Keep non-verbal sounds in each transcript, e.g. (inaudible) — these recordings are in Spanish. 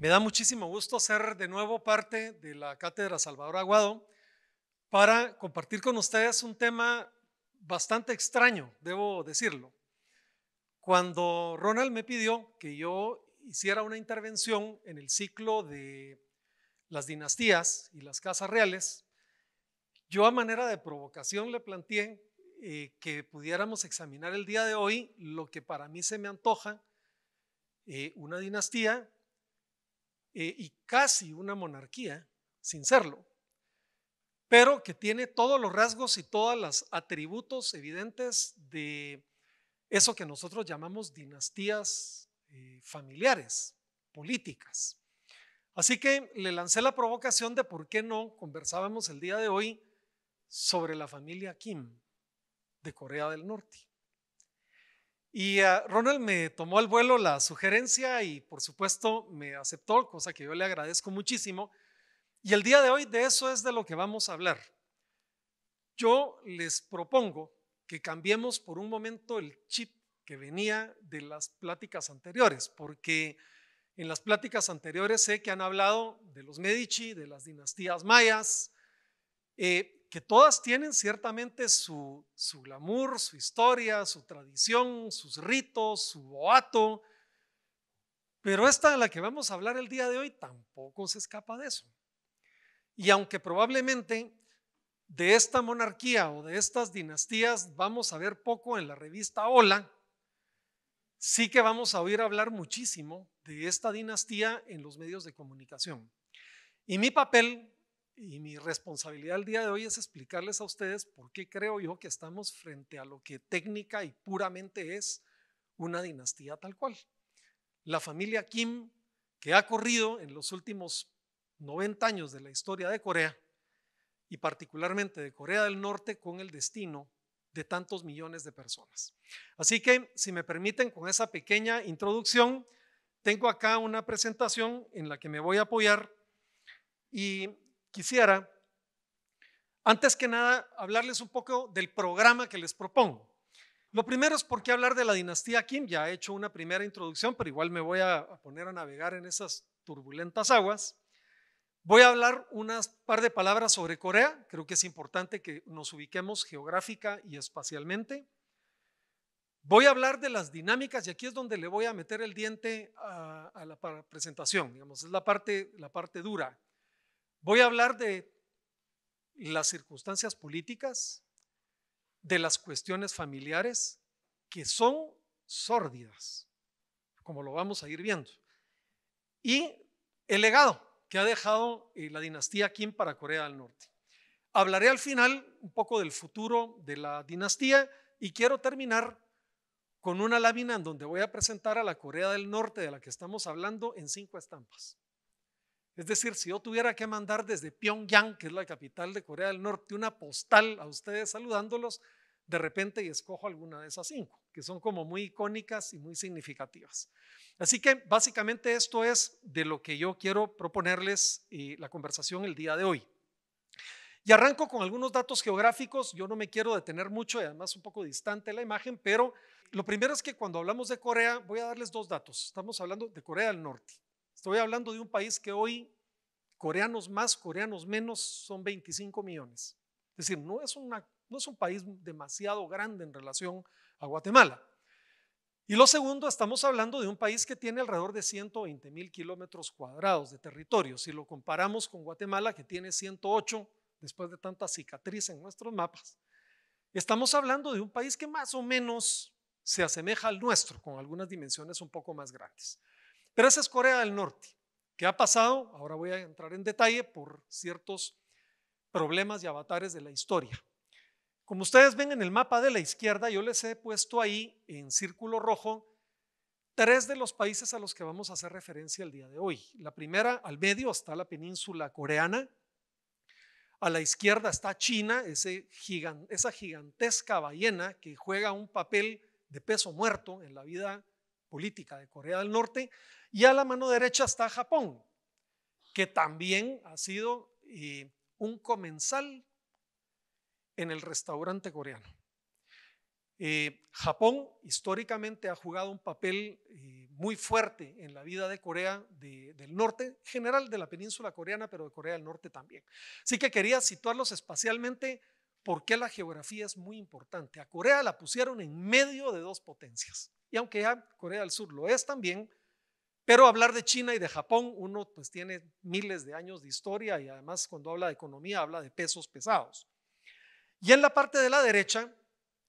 Me da muchísimo gusto ser de nuevo parte de la Cátedra Salvador Aguado para compartir con ustedes un tema bastante extraño, debo decirlo. Cuando Ronald me pidió que yo hiciera una intervención en el ciclo de las dinastías y las casas reales, yo a manera de provocación le planteé eh, que pudiéramos examinar el día de hoy lo que para mí se me antoja eh, una dinastía eh, y casi una monarquía sin serlo, pero que tiene todos los rasgos y todos los atributos evidentes de eso que nosotros llamamos dinastías eh, familiares, políticas. Así que le lancé la provocación de por qué no conversábamos el día de hoy sobre la familia Kim de Corea del Norte. Y ah, Ronald me tomó al vuelo la sugerencia y por supuesto me aceptó, cosa que yo le agradezco muchísimo. Y el día de hoy de eso es de lo que vamos a hablar. Yo les propongo que cambiemos por un momento el chip que venía de las pláticas anteriores, porque en las pláticas anteriores sé que han hablado de los Medici, de las dinastías mayas, eh, que todas tienen ciertamente su, su glamour, su historia, su tradición, sus ritos, su boato, pero esta de la que vamos a hablar el día de hoy tampoco se escapa de eso. Y aunque probablemente de esta monarquía o de estas dinastías vamos a ver poco en la revista Hola, sí que vamos a oír hablar muchísimo de esta dinastía en los medios de comunicación. Y mi papel y mi responsabilidad el día de hoy es explicarles a ustedes por qué creo yo que estamos frente a lo que técnica y puramente es una dinastía tal cual. La familia Kim, que ha corrido en los últimos 90 años de la historia de Corea, y particularmente de Corea del Norte, con el destino de tantos millones de personas. Así que, si me permiten, con esa pequeña introducción, tengo acá una presentación en la que me voy a apoyar y quisiera, antes que nada, hablarles un poco del programa que les propongo. Lo primero es por qué hablar de la dinastía Kim. Ya he hecho una primera introducción, pero igual me voy a poner a navegar en esas turbulentas aguas. Voy a hablar unas par de palabras sobre Corea. Creo que es importante que nos ubiquemos geográfica y espacialmente. Voy a hablar de las dinámicas y aquí es donde le voy a meter el diente a, la presentación. Digamos, es la parte, la parte dura. Voy a hablar de las circunstancias políticas, de las cuestiones familiares que son sórdidas, como lo vamos a ir viendo. Y el legado que ha dejado eh, la dinastía Kim para Corea del Norte. Hablaré al final un poco del futuro de la dinastía y quiero terminar con una lámina en donde voy a presentar a la Corea del Norte de la que estamos hablando en cinco estampas. Es decir, si yo tuviera que mandar desde Pyongyang, que es la capital de Corea del Norte, una postal a ustedes saludándolos, de repente y escojo alguna de esas cinco, que son como muy icónicas y muy significativas. Así que básicamente esto es de lo que yo quiero proponerles y eh, la conversación el día de hoy. Y arranco con algunos datos geográficos. Yo no me quiero detener mucho y además un poco distante la imagen, pero lo primero es que cuando hablamos de Corea, voy a darles dos datos. Estamos hablando de Corea del Norte. Estoy hablando de un país que hoy, coreanos más, coreanos menos, son 25 millones. Es decir, no es, no es un país demasiado grande en relación a Guatemala. Y lo segundo, estamos hablando de un país que tiene alrededor de 120 mil kilómetros cuadrados de territorio. Si lo comparamos con Guatemala, que tiene 108, después de tanta cicatriz en nuestros mapas, estamos hablando de un país que más o menos se asemeja al nuestro, con algunas dimensiones un poco más grandes. Pero esa es Corea del Norte. ¿Qué ha pasado? Ahora voy a entrar en detalle por ciertos problemas y avatares de la historia. Como ustedes ven en el mapa de la izquierda, yo les he puesto ahí en círculo rojo tres de los países a los que vamos a hacer referencia el día de hoy. La primera, al medio, está la península coreana. A la izquierda está China, esa gigantesca ballena que juega un papel de peso muerto en la vida política de Corea del Norte. Y a la mano derecha está Japón, que también ha sido eh, un comensal en el restaurante coreano. Eh, Japón históricamente ha jugado un papel eh, muy fuerte en la vida de Corea del Norte, general de la península coreana, pero de Corea del Norte también. Así que quería situarlos espacialmente porque la geografía es muy importante. A Corea la pusieron en medio de dos potencias. Y aunque ya Corea del Sur lo es también, pero hablar de China y de Japón, uno pues tiene miles de años de historia y además cuando habla de economía habla de pesos pesados. Y en la parte de la derecha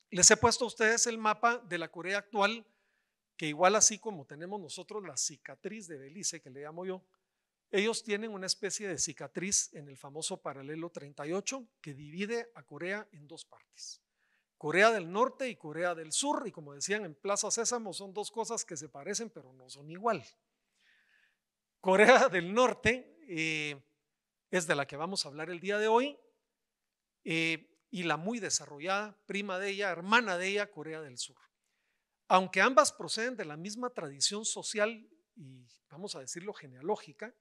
les he puesto a ustedes el mapa de la Corea actual, que igual así como tenemos nosotros la cicatriz de Belice, que le llamo yo, ellos tienen una especie de cicatriz en el famoso paralelo 38 que divide a Corea en dos partes. Corea del Norte y Corea del Sur, y como decían en Plaza Sésamo, son dos cosas que se parecen pero no son igual. Corea (laughs) del Norte eh, es de la que vamos a hablar el día de hoy, eh, y la muy desarrollada, prima de ella, hermana de ella, Corea del Sur. Aunque ambas proceden de la misma tradición social y, vamos a decirlo, genealógica,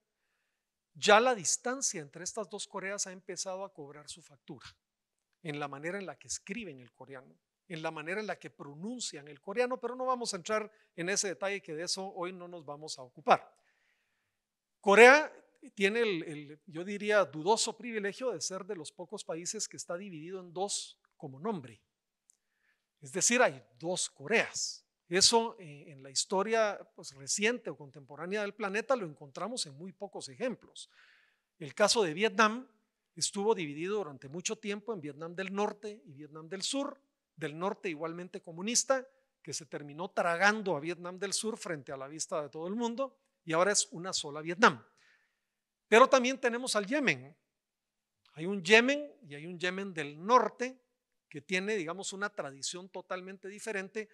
ya la distancia entre estas dos Coreas ha empezado a cobrar su factura en la manera en la que escriben el coreano, en la manera en la que pronuncian el coreano, pero no vamos a entrar en ese detalle que de eso hoy no nos vamos a ocupar. Corea tiene el, yo diría, dudoso privilegio de ser de los pocos países que está dividido en dos como nombre. Es decir, hay dos Coreas. Eso eh, en la historia pues, reciente o contemporánea del planeta lo encontramos en muy pocos ejemplos. El caso de Vietnam estuvo dividido durante mucho tiempo en Vietnam del Norte y Vietnam del Sur, del norte igualmente comunista, que se terminó tragando a Vietnam del Sur frente a la vista de todo el mundo y ahora es una sola Vietnam. Pero también tenemos al Yemen. Hay un Yemen y hay un Yemen del norte que tiene, digamos, una tradición totalmente diferente.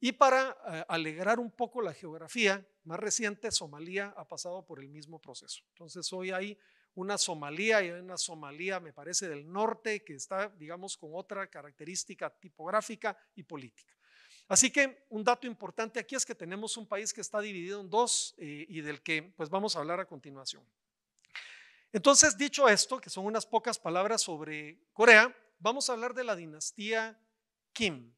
Y para eh, alegrar un poco la geografía más reciente, Somalia ha pasado por el mismo proceso. Entonces hoy hay una somalía y una somalía, me parece, del norte, que está, digamos, con otra característica tipográfica y política. Así que un dato importante aquí es que tenemos un país que está dividido en dos eh, y del que pues vamos a hablar a continuación. Entonces, dicho esto, que son unas pocas palabras sobre Corea, vamos a hablar de la dinastía Kim.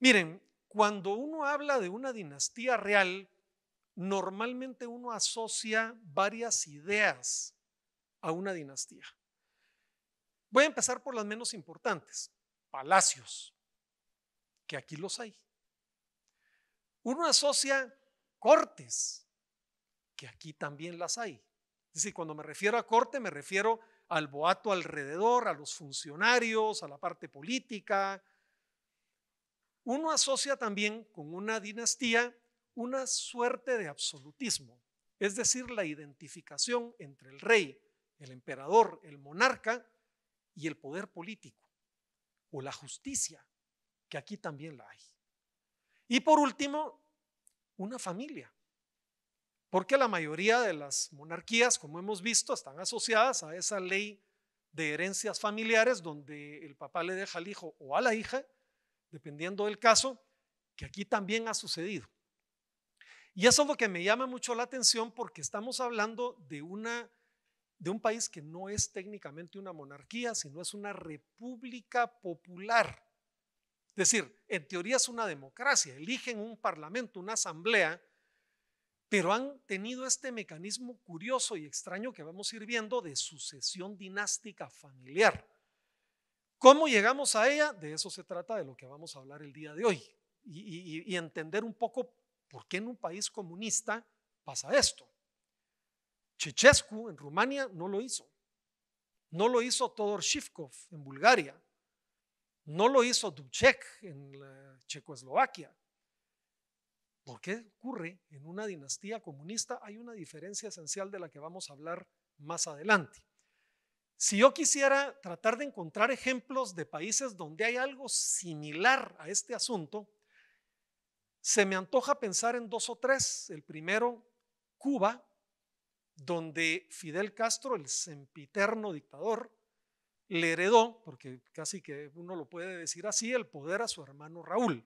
Miren, cuando uno habla de una dinastía real, normalmente uno asocia varias ideas a una dinastía. Voy a empezar por las menos importantes. Palacios, que aquí los hay. Uno asocia cortes, que aquí también las hay. Es decir, cuando me refiero a corte, me refiero al boato alrededor, a los funcionarios, a la parte política. Uno asocia también con una dinastía una suerte de absolutismo, es decir, la identificación entre el rey, el emperador, el monarca y el poder político, o la justicia, que aquí también la hay. Y por último, una familia, porque la mayoría de las monarquías, como hemos visto, están asociadas a esa ley de herencias familiares donde el papá le deja al hijo o a la hija, dependiendo del caso, que aquí también ha sucedido. Y eso es lo que me llama mucho la atención porque estamos hablando de, una, de un país que no es técnicamente una monarquía, sino es una república popular. Es decir, en teoría es una democracia, eligen un parlamento, una asamblea, pero han tenido este mecanismo curioso y extraño que vamos a ir viendo de sucesión dinástica familiar. ¿Cómo llegamos a ella? De eso se trata de lo que vamos a hablar el día de hoy y, y entender un poco ¿Por qué en un país comunista pasa esto? Chechescu en Rumania no lo hizo. No lo hizo Todor Shivkov en Bulgaria. No lo hizo Dubček en eh, Checoslovaquia. ¿Por qué ocurre en una dinastía comunista? Hay una diferencia esencial de la que vamos a hablar más adelante. Si yo quisiera tratar de encontrar ejemplos de países donde hay algo similar a este asunto, se me antoja pensar en dos o tres. El primero, Cuba, donde Fidel Castro, el sempiterno dictador, le heredó, porque casi que uno lo puede decir así, el poder a su hermano Raúl.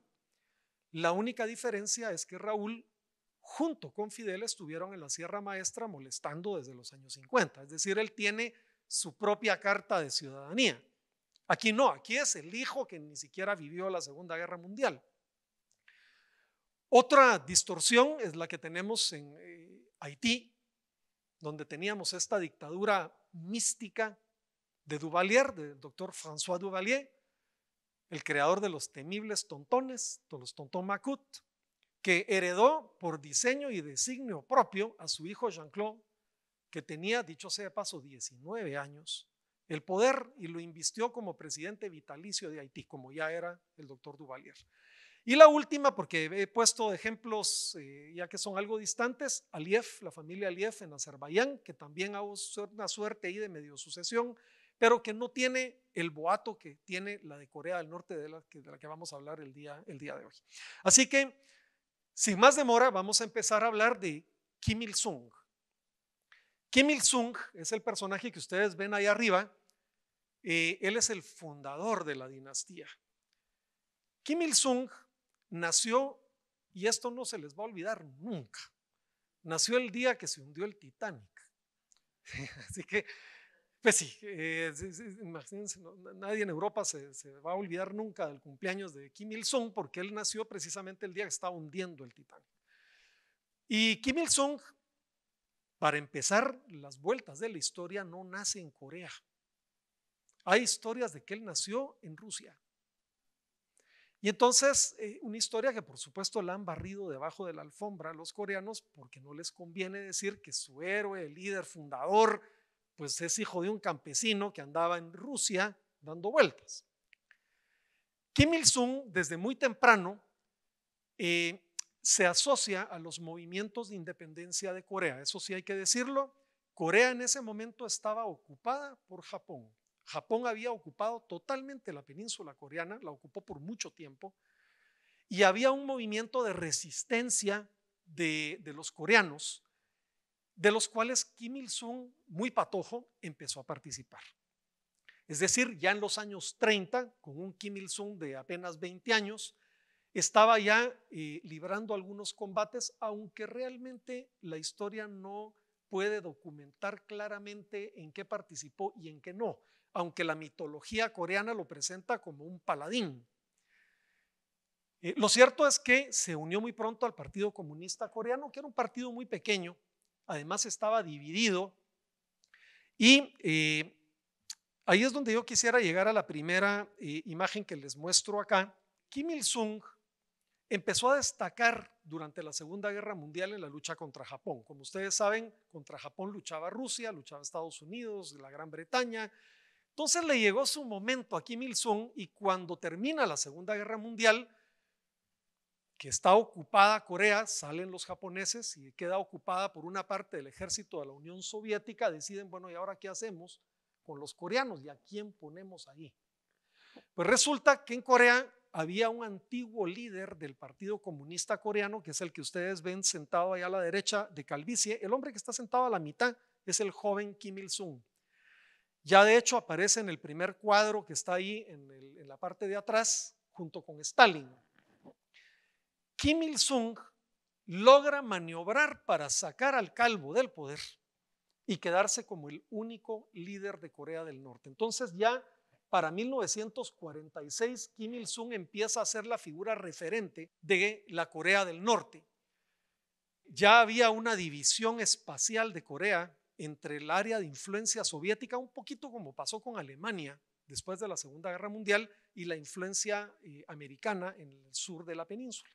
La única diferencia es que Raúl, junto con Fidel, estuvieron en la Sierra Maestra molestando desde los años 50. Es decir, él tiene su propia carta de ciudadanía. Aquí no, aquí es el hijo que ni siquiera vivió la Segunda Guerra Mundial. Otra distorsión es la que tenemos en eh, Haití, donde teníamos esta dictadura mística de Duvalier, del doctor François Duvalier, el creador de los temibles tontones, de los tontón Macut, que heredó por diseño y designio propio a su hijo Jean-Claude, que tenía, dicho sea de paso, 19 años, el poder y lo invistió como presidente vitalicio de Haití, como ya era el doctor Duvalier. Y la última, porque he puesto ejemplos eh, ya que son algo distantes, Aliyev, la familia Aliyev en Azerbaiyán, que también ha una suerte ahí de medio sucesión, pero que no tiene el boato que tiene la de Corea del Norte, de la que, vamos a hablar el día, el día de hoy. Así que, sin más demora, vamos a empezar a hablar de Kim Il-sung. Kim Il-sung es el personaje que ustedes ven ahí arriba. Eh, él es el fundador de la dinastía. Kim Il-sung nació, y esto no se les va a olvidar nunca, nació el día que se hundió el Titanic. (laughs) Así que, pues sí, eh, imagínense, nadie en Europa se, se, va a olvidar nunca del cumpleaños de Kim Il-sung porque él nació precisamente el día que estaba hundiendo el Titanic. Y Kim Il-sung, para empezar las vueltas de la historia, no nace en Corea. Hay historias de que él nació en Rusia. Y entonces, eh, una historia que por supuesto la han barrido debajo de la alfombra a los coreanos porque no les conviene decir que su héroe, el líder fundador, pues es hijo de un campesino que andaba en Rusia dando vueltas. Kim Il-sung, desde muy temprano, eh, se asocia a los movimientos de independencia de Corea. Eso sí hay que decirlo. Corea en ese momento estaba ocupada por Japón. Japón había ocupado totalmente la península coreana, la ocupó por mucho tiempo, y había un movimiento de resistencia de, los coreanos, de los cuales Kim Il-sung, muy patojo, empezó a participar. Es decir, ya en los años 30, con un Kim Il-sung de apenas 20 años, estaba ya eh, librando algunos combates, aunque realmente la historia no puede documentar claramente en qué participó y en qué no aunque la mitología coreana lo presenta como un paladín. Eh, lo cierto es que se unió muy pronto al Partido Comunista Coreano, que era un partido muy pequeño, además estaba dividido. Y eh, ahí es donde yo quisiera llegar a la primera eh, imagen que les muestro acá. Kim Il-sung empezó a destacar durante la Segunda Guerra Mundial en la lucha contra Japón. Como ustedes saben, contra Japón luchaba Rusia, luchaba Estados Unidos, la Gran Bretaña, entonces le llegó su momento a Kim Il-sung y cuando termina la Segunda Guerra Mundial, que está ocupada Corea, salen los japoneses y queda ocupada por una parte del ejército de la Unión Soviética, deciden, bueno, ¿y ahora qué hacemos con los coreanos y a quién ponemos ahí? Pues resulta que en Corea había un antiguo líder del Partido Comunista Coreano, que es el que ustedes ven sentado allá a la derecha de Calvicie, el hombre que está sentado a la mitad es el joven Kim Il-sung. Ya de hecho aparece en el primer cuadro que está ahí en, la parte de atrás, junto con Stalin. Kim Il-sung logra maniobrar para sacar al calvo del poder y quedarse como el único líder de Corea del Norte. Entonces ya para 1946 Kim Il-sung empieza a ser la figura referente de la Corea del Norte. Ya había una división espacial de Corea entre el área de influencia soviética, un poquito como pasó con Alemania después de la Segunda Guerra Mundial, y la influencia eh, americana en el sur de la península.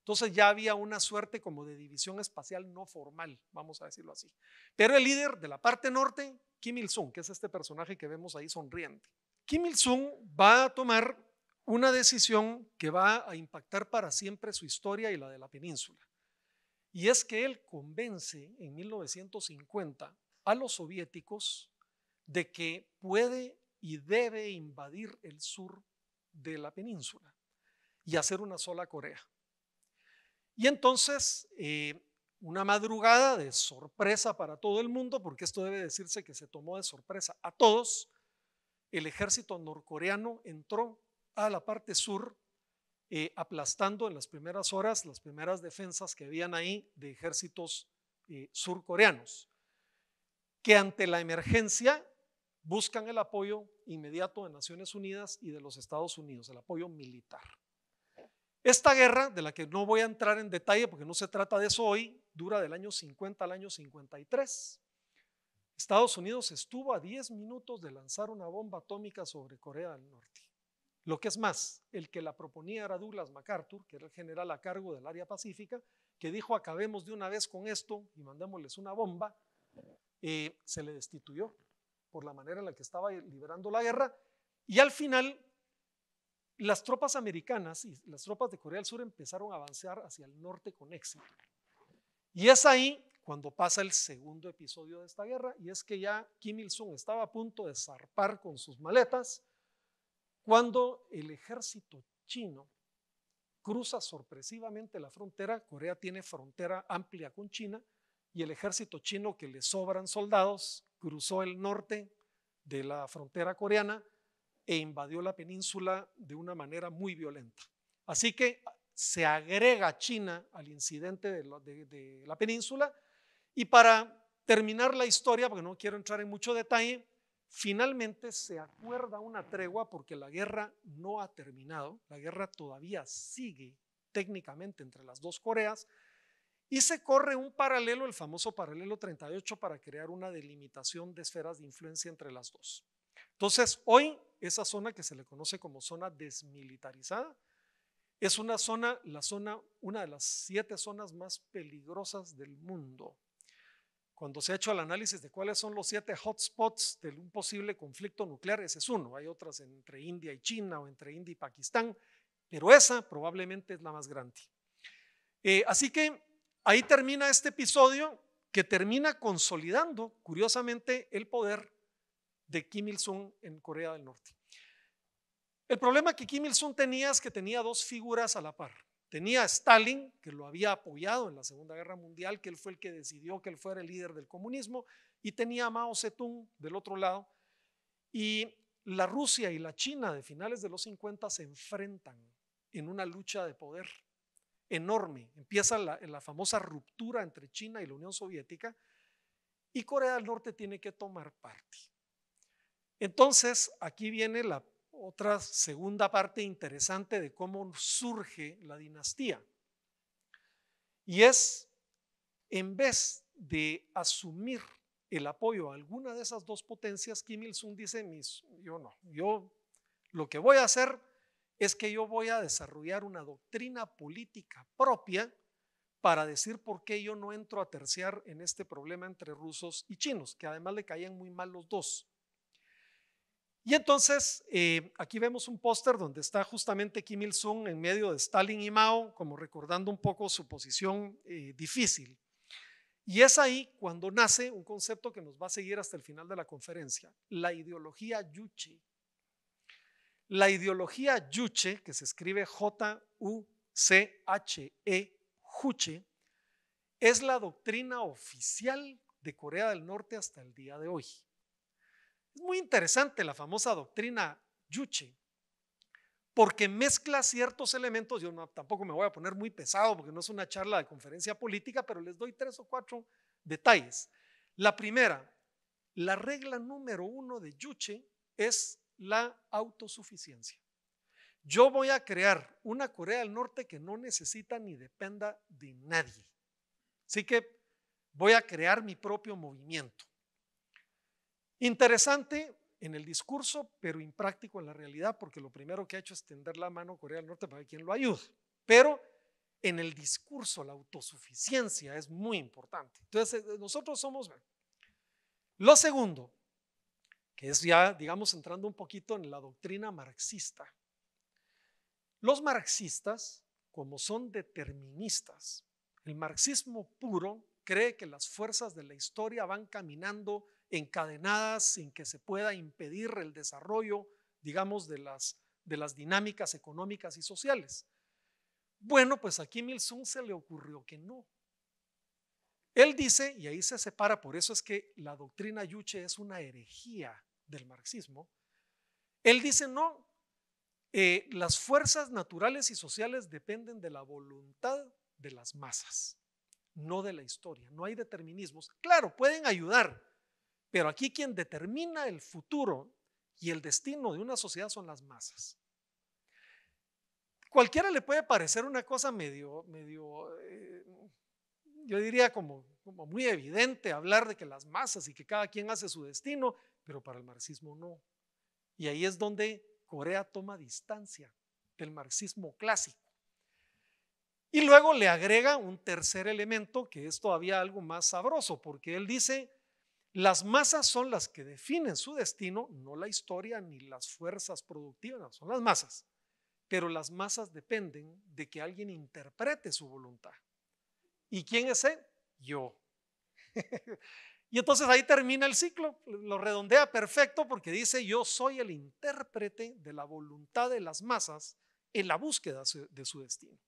Entonces ya había una suerte como de división espacial no formal, vamos a decirlo así. Pero el líder de la parte norte, Kim Il-sung, que es este personaje que vemos ahí sonriente, Kim Il-sung va a tomar una decisión que va a impactar para siempre su historia y la de la península. Y es que él convence en 1950 a los soviéticos de que puede y debe invadir el sur de la península y hacer una sola Corea. Y entonces, eh, una madrugada de sorpresa para todo el mundo, porque esto debe decirse que se tomó de sorpresa a todos, el ejército norcoreano entró a la parte sur eh, aplastando en las primeras horas las primeras defensas que habían ahí de ejércitos eh, surcoreanos, que ante la emergencia buscan el apoyo inmediato de Naciones Unidas y de los Estados Unidos, el apoyo militar. Esta guerra, de la que no voy a entrar en detalle porque no se trata de eso hoy, dura del año 50 al año 53. Estados Unidos estuvo a 10 minutos de lanzar una bomba atómica sobre Corea del Norte. Lo que es más, el que la proponía era Douglas MacArthur, que era el general a cargo del área pacífica, que dijo acabemos de una vez con esto y mandémosles una bomba, eh, se le destituyó por la manera en la que estaba liberando la guerra. Y al final, las tropas americanas y las tropas de Corea del Sur empezaron a avanzar hacia el norte con éxito. Y es ahí cuando pasa el segundo episodio de esta guerra, y es que ya Kim Il-sung estaba a punto de zarpar con sus maletas cuando el ejército chino cruza sorpresivamente la frontera, Corea tiene frontera amplia con China, y el ejército chino que le sobran soldados cruzó el norte de la frontera coreana e invadió la península de una manera muy violenta. Así que se agrega China al incidente de la, península y para terminar la historia, porque no quiero entrar en mucho detalle, Finalmente se acuerda una tregua porque la guerra no ha terminado, la guerra todavía sigue técnicamente entre las dos Coreas y se corre un paralelo, el famoso paralelo 38, para crear una delimitación de esferas de influencia entre las dos. Entonces, hoy esa zona que se le conoce como zona desmilitarizada es una zona, la zona, una de las siete zonas más peligrosas del mundo cuando se ha hecho el análisis de cuáles son los siete hotspots de un posible conflicto nuclear, ese es uno. Hay otras entre India y China o entre India y Pakistán, pero esa probablemente es la más grande. Eh, así que ahí termina este episodio que termina consolidando, curiosamente, el poder de Kim Il-sung en Corea del Norte. El problema que Kim Il-sung tenía es que tenía dos figuras a la par. Tenía Stalin, que lo había apoyado en la Segunda Guerra Mundial, que él fue el que decidió que él fuera el líder del comunismo, y tenía a Mao Zedong del otro lado. Y la Rusia y la China de finales de los 50 se enfrentan en una lucha de poder enorme. Empieza la, la famosa ruptura entre China y la Unión Soviética y Corea del Norte tiene que tomar parte. Entonces, aquí viene la otra segunda parte interesante de cómo surge la dinastía. Y es, en vez de asumir el apoyo a alguna de esas dos potencias, Kim Il-sung dice, mis, yo no, yo lo que voy a hacer es que yo voy a desarrollar una doctrina política propia para decir por qué yo no entro a terciar en este problema entre rusos y chinos, que además le caían muy mal los dos. Y entonces, eh, aquí vemos un póster donde está justamente Kim Il-sung en medio de Stalin y Mao, como recordando un poco su posición eh, difícil. Y es ahí cuando nace un concepto que nos va a seguir hasta el final de la conferencia, la ideología Yuche. La ideología Yuche, que se escribe J-U-C-H-E, Juche, es la doctrina oficial de Corea del Norte hasta el día de hoy. Es muy interesante la famosa doctrina Yuche, porque mezcla ciertos elementos, yo tampoco me voy a poner muy pesado porque no es una charla de conferencia política, pero les doy tres o cuatro detalles. La primera, la regla número uno de Yuche es la autosuficiencia. Yo voy a crear una Corea del Norte que no necesita ni dependa de nadie. Así que voy a crear mi propio movimiento. Interesante en el discurso, pero impráctico en la realidad, porque lo primero que ha hecho es tender la mano a Corea del Norte para que quien lo ayude. Pero en el discurso la autosuficiencia es muy importante. Entonces, eh, nosotros somos... Lo segundo, que es ya, digamos, entrando un poquito en la doctrina marxista. Los marxistas, como son deterministas, el marxismo puro cree que las fuerzas de la historia van caminando encadenadas sin que se pueda impedir el desarrollo, digamos, de las, de las dinámicas económicas y sociales. Bueno, pues aquí Kim se le ocurrió que no. Él dice, y ahí se separa, por eso es que la doctrina Yuche es una herejía del marxismo, él dice, no, eh, las fuerzas naturales y sociales dependen de la voluntad de las masas, no de la historia, no hay determinismos. Claro, pueden ayudar, pero aquí quien determina el futuro y el destino de una sociedad son las masas. Cualquiera le puede parecer una cosa medio, medio eh, yo diría como, como muy evidente hablar de que las masas y que cada quien hace su destino, pero para el marxismo no. Y ahí es donde Corea toma distancia del marxismo clásico. Y luego le agrega un tercer elemento que es todavía algo más sabroso, porque él dice, las masas son las que definen su destino, no la historia ni las fuerzas productivas, son las masas. Pero las masas dependen de que alguien interprete su voluntad. ¿Y quién es él? Yo. (laughs) y entonces ahí termina el ciclo, lo redondea perfecto porque dice, yo soy el intérprete de la voluntad de las masas en la búsqueda de su destino.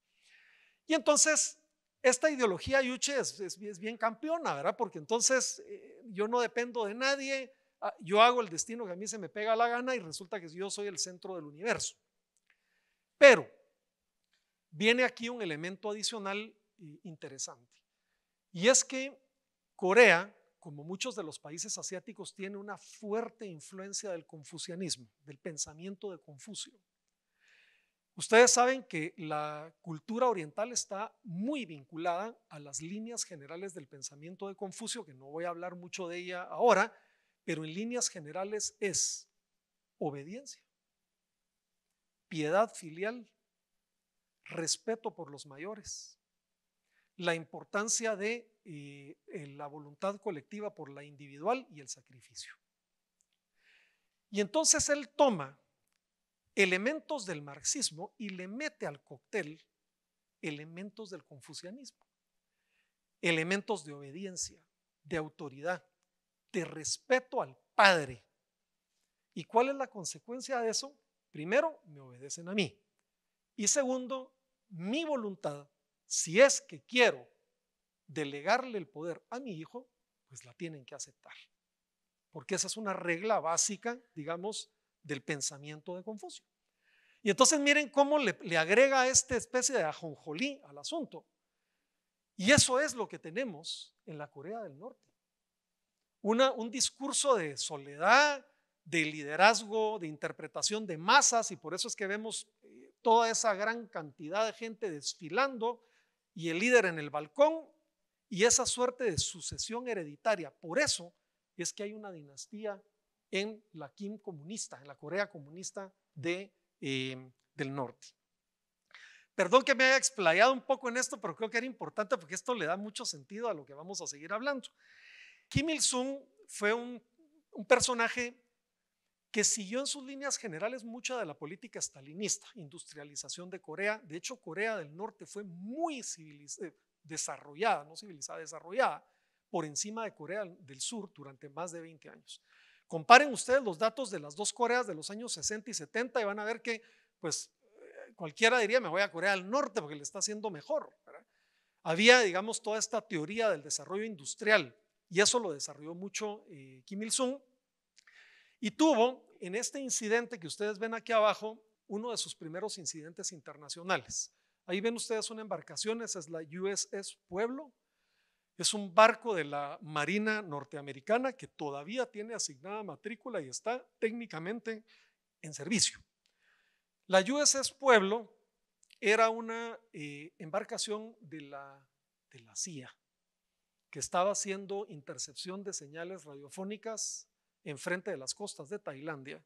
Y entonces esta ideología Yuche es, bien campeona, ¿verdad? Porque entonces eh, yo no dependo de nadie, ah, yo hago el destino que a mí se me pega la gana y resulta que yo soy el centro del universo. Pero viene aquí un elemento adicional eh, interesante. Y es que Corea, como muchos de los países asiáticos, tiene una fuerte influencia del confucianismo, del pensamiento de Confucio. Ustedes saben que la cultura oriental está muy vinculada a las líneas generales del pensamiento de Confucio, que no voy a hablar mucho de ella ahora, pero en líneas generales es obediencia, piedad filial, respeto por los mayores, la importancia de eh, la voluntad colectiva por la individual y el sacrificio. Y entonces él toma elementos del marxismo y le mete al cóctel elementos del confucianismo, elementos de obediencia, de autoridad, de respeto al Padre. ¿Y cuál es la consecuencia de eso? Primero, me obedecen a mí. Y segundo, mi voluntad, si es que quiero delegarle el poder a mi hijo, pues la tienen que aceptar. Porque esa es una regla básica, digamos, del pensamiento de Confucio. Y entonces miren cómo le, agrega esta especie de ajonjolí al asunto. Y eso es lo que tenemos en la Corea del Norte. un discurso de soledad, de liderazgo, de interpretación de masas, y por eso es que vemos eh, toda esa gran cantidad de gente desfilando y el líder en el balcón y esa suerte de sucesión hereditaria. Por eso es que hay una dinastía en la Kim comunista, en la Corea comunista de, em, del norte. Perdón que me haya explayado un poco en esto, pero creo que era importante porque esto le da mucho sentido a lo que vamos a seguir hablando. Kim Il-sung fue un, personaje que siguió en sus líneas generales mucha de la política stalinista, industrialización de Corea. De hecho, Corea del Norte fue muy eh, desarrollada, no civilizada, desarrollada por encima de Corea del Sur durante más de 20 años. Comparen ustedes los datos de las dos Coreas de los años 60 y 70 y van a ver que, pues, eh, cualquiera diría, me voy a Corea del Norte porque le está haciendo mejor. Había, digamos, toda esta teoría del desarrollo industrial y eso lo desarrolló mucho eh, Kim Il-sung y tuvo en este incidente que ustedes ven aquí abajo uno de sus primeros incidentes internacionales. Ahí ven ustedes una embarcación, esa es la USS Pueblo, es un barco de la Marina norteamericana que todavía tiene asignada matrícula y está técnicamente en servicio. La USS Pueblo era una eh, embarcación de la, de la CIA que estaba haciendo intercepción de señales radiofónicas en frente de las costas de Tailandia.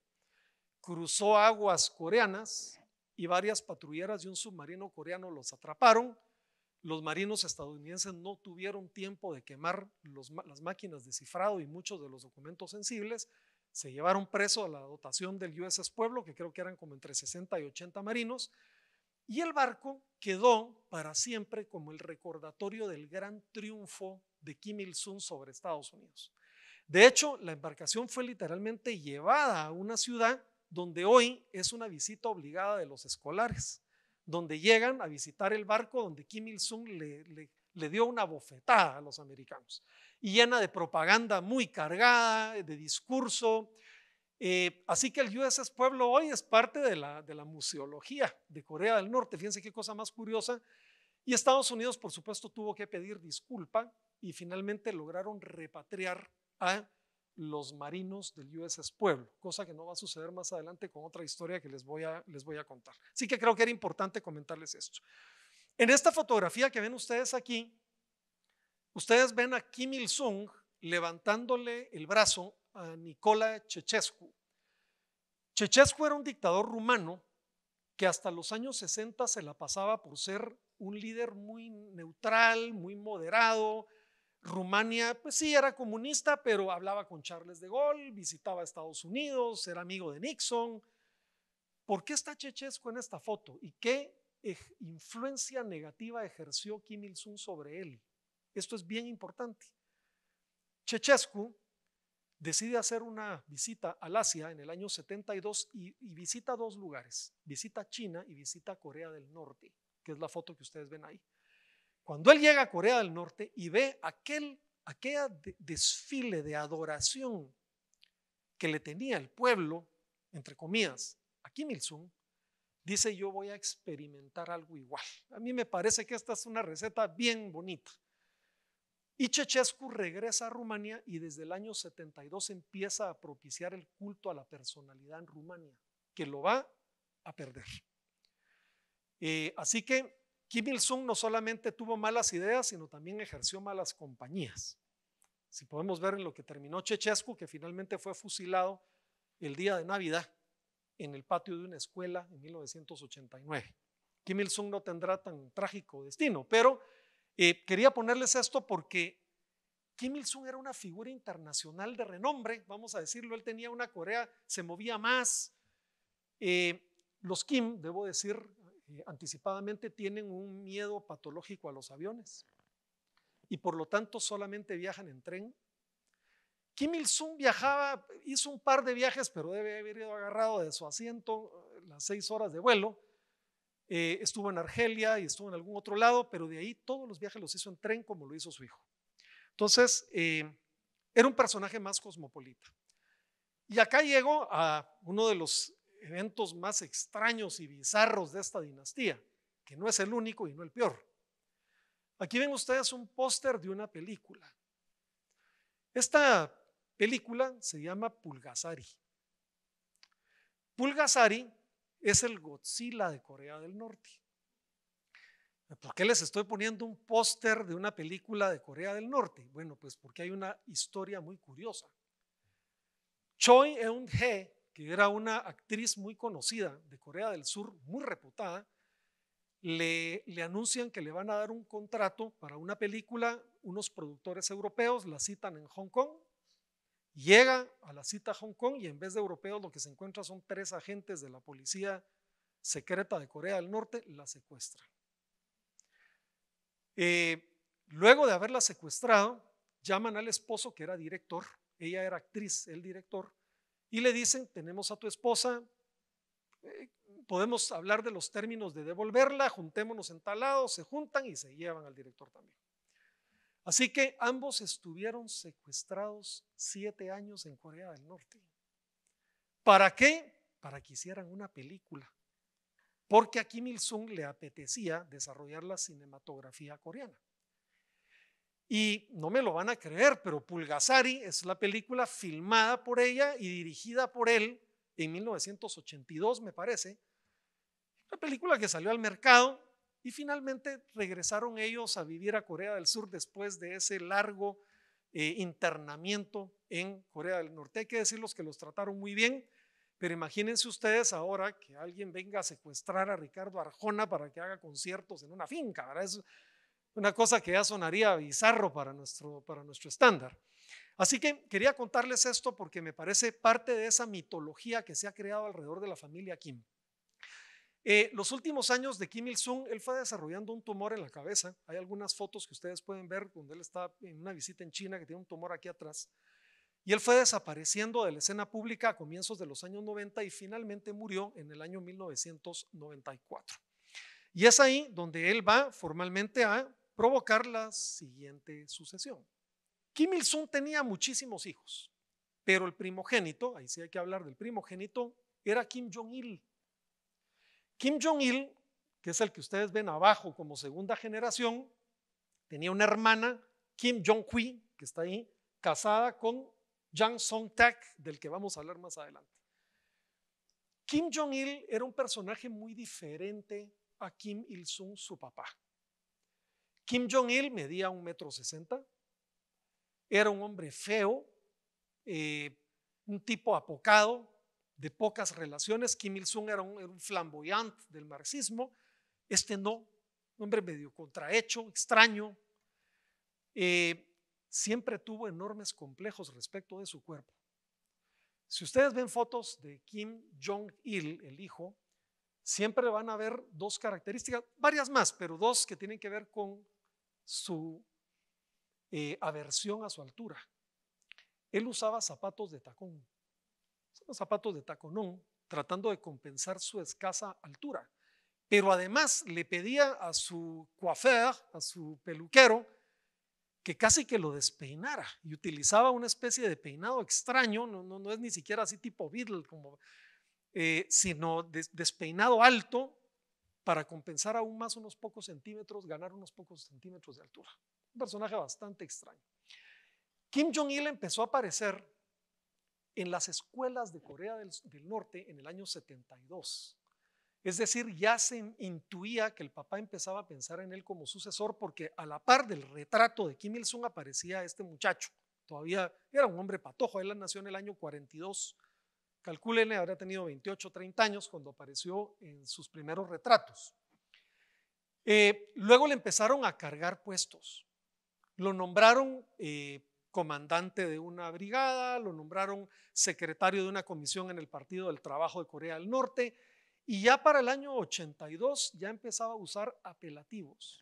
Cruzó aguas coreanas y varias patrulleras y un submarino coreano los atraparon los marinos estadounidenses no tuvieron tiempo de quemar las máquinas de cifrado y muchos de los documentos sensibles. Se llevaron preso a la dotación del USS Pueblo, que creo que eran como entre 60 y 80 marinos, y el barco quedó para siempre como el recordatorio del gran triunfo de Kim Il-sung sobre Estados Unidos. De hecho, la embarcación fue literalmente llevada a una ciudad donde hoy es una visita obligada de los escolares donde llegan a visitar el barco donde Kim Il-sung le, dio una bofetada a los americanos. Y llena de propaganda muy cargada, de discurso. Eh, así que el USS Pueblo hoy es parte de la, de la museología de Corea del Norte. Fíjense qué cosa más curiosa. Y Estados Unidos, por supuesto, tuvo que pedir disculpa y finalmente lograron repatriar a los marinos del USS Pueblo, cosa que no va a suceder más adelante con otra historia que les voy a, les voy a contar. Así que creo que era importante comentarles esto. En esta fotografía que ven ustedes aquí, ustedes ven a Kim Il-sung levantándole el brazo a Nicola Chechescu. Chechescu era un dictador rumano que hasta los años 60 se la pasaba por ser un líder muy neutral, muy moderado, Rumania, pues sí, era comunista, pero hablaba con Charles de Gaulle, visitaba Estados Unidos, era amigo de Nixon. ¿Por qué está Chechesco en esta foto? ¿Y qué influencia negativa ejerció Kim Il-sung sobre él? Esto es bien importante. Chechescu decide hacer una visita al Asia en el año 72 y, visita dos lugares. Visita China y visita Corea del Norte, que es la foto que ustedes ven ahí. Cuando él llega a Corea del Norte y ve aquel, aquel desfile de adoración que le tenía el pueblo, entre comillas, a Kim Il-sung, dice yo voy a experimentar algo igual. A mí me parece que esta es una receta bien bonita. Y Chechescu regresa a Rumania y desde el año 72 empieza a propiciar el culto a la personalidad en Rumania, que lo va a perder. Eh, así que Kim Il-sung no solamente tuvo malas ideas, sino también ejerció malas compañías. Si podemos ver en lo que terminó Chechescu, que finalmente fue fusilado el día de Navidad en el patio de una escuela en 1989. Kim Il-sung no tendrá tan trágico destino, pero eh, quería ponerles esto porque Kim Il-sung era una figura internacional de renombre, vamos a decirlo, él tenía una Corea, se movía más. Eh, los Kim, debo decir eh, anticipadamente tienen un miedo patológico a los aviones y por lo tanto solamente viajan en tren. Kim Il-sung viajaba, hizo un par de viajes, pero debe haber ido agarrado de su asiento eh, las seis horas de vuelo. Eh, estuvo en Argelia y estuvo en algún otro lado, pero de ahí todos los viajes los hizo en tren como lo hizo su hijo. Entonces, era un personaje más cosmopolita. Y acá llego a uno de los eventos más extraños y bizarros de esta dinastía, que no es el único y no el peor. Aquí ven ustedes un póster de una película. Esta película se llama Pulgasari. Pulgasari es el Godzilla de Corea del Norte. ¿Por qué les estoy poniendo un póster de una película de Corea del Norte? Bueno, pues porque hay una historia muy curiosa. Choi Eun-hee que era una actriz muy conocida de Corea del Sur, muy reputada, le, anuncian que le van a dar un contrato para una película, unos productores europeos la citan en Hong Kong, llega a la cita a Hong Kong y en vez de europeos lo que se encuentra son tres agentes de la policía secreta de Corea del Norte, la secuestran. Eh, luego de haberla secuestrado, llaman al esposo que era director, ella era actriz, el director, y le dicen, tenemos a tu esposa, eh, podemos hablar de los términos de devolverla, juntémonos en tal lado, se juntan y se llevan al director también. Así que ambos estuvieron secuestrados siete años en Corea del Norte. ¿Para qué? Para que hicieran una película. Porque a Kim Il-sung le apetecía desarrollar la cinematografía coreana. Y no me lo van a creer, pero Pulgasari es la película filmada por ella y dirigida por él en 1982, me parece. Una película que salió al mercado y finalmente regresaron ellos a vivir a Corea del Sur después de ese largo eh, internamiento en Corea del Norte. Hay que decirles que los trataron muy bien, pero imagínense ustedes ahora que alguien venga a secuestrar a Ricardo Arjona para que haga conciertos en una finca, ¿verdad? Eso, una cosa que ya sonaría bizarro para nuestro, para nuestro estándar. Así que quería contarles esto porque me parece parte de esa mitología que se ha creado alrededor de la familia Kim. Eh, los últimos años de Kim Il-sung, él fue desarrollando un tumor en la cabeza. Hay algunas fotos que ustedes pueden ver donde él está en una visita en China que tiene un tumor aquí atrás. Y él fue desapareciendo de la escena pública a comienzos de los años 90 y finalmente murió en el año 1994. Y es ahí donde él va formalmente a provocar la siguiente sucesión. Kim Il-sung tenía muchísimos hijos, pero el primogénito, ahí sí hay que hablar del primogénito, era Kim Jong-il. Kim Jong-il, que es el que ustedes ven abajo como segunda generación, tenía una hermana, Kim Jong-hui, que está ahí, casada con Jang Song-tak, del que vamos a hablar más adelante. Kim Jong-il era un personaje muy diferente a Kim Il-sung, su papá. Kim Jong-il medía un metro sesenta, era un hombre feo, eh, un tipo apocado, de pocas relaciones. Kim Il-sung era un, flamboyante del marxismo, este no, un hombre medio contrahecho, extraño. Eh, siempre tuvo enormes complejos respecto de su cuerpo. Si ustedes ven fotos de Kim Jong-il, el hijo, siempre van a ver dos características, varias más, pero dos que tienen que ver con su eh, aversión a su altura. Él usaba zapatos de tacón, zapatos de tacón tratando de compensar su escasa altura. Pero además le pedía a su coiffeur, a su peluquero, que casi que lo despeinara y utilizaba una especie de peinado extraño, no, es ni siquiera así tipo Beatle, como, eh, sino despeinado alto, para compensar aún más unos pocos centímetros, ganar unos pocos centímetros de altura. Un personaje bastante extraño. Kim Jong-il empezó a aparecer en las escuelas de Corea del, Norte en el año 72. Es decir, ya se intuía que el papá empezaba a pensar en él como sucesor porque a la par del retrato de Kim Il-sung aparecía este muchacho. Todavía era un hombre patojo, él nació en el año 42 Calcúlenle, eh, habría tenido 28 o 30 años cuando apareció en sus primeros retratos. Eh, luego le empezaron a cargar puestos. Lo nombraron eh, comandante de una brigada, lo nombraron secretario de una comisión en el Partido del Trabajo de Corea del Norte y ya para el año 82 ya empezaba a usar apelativos.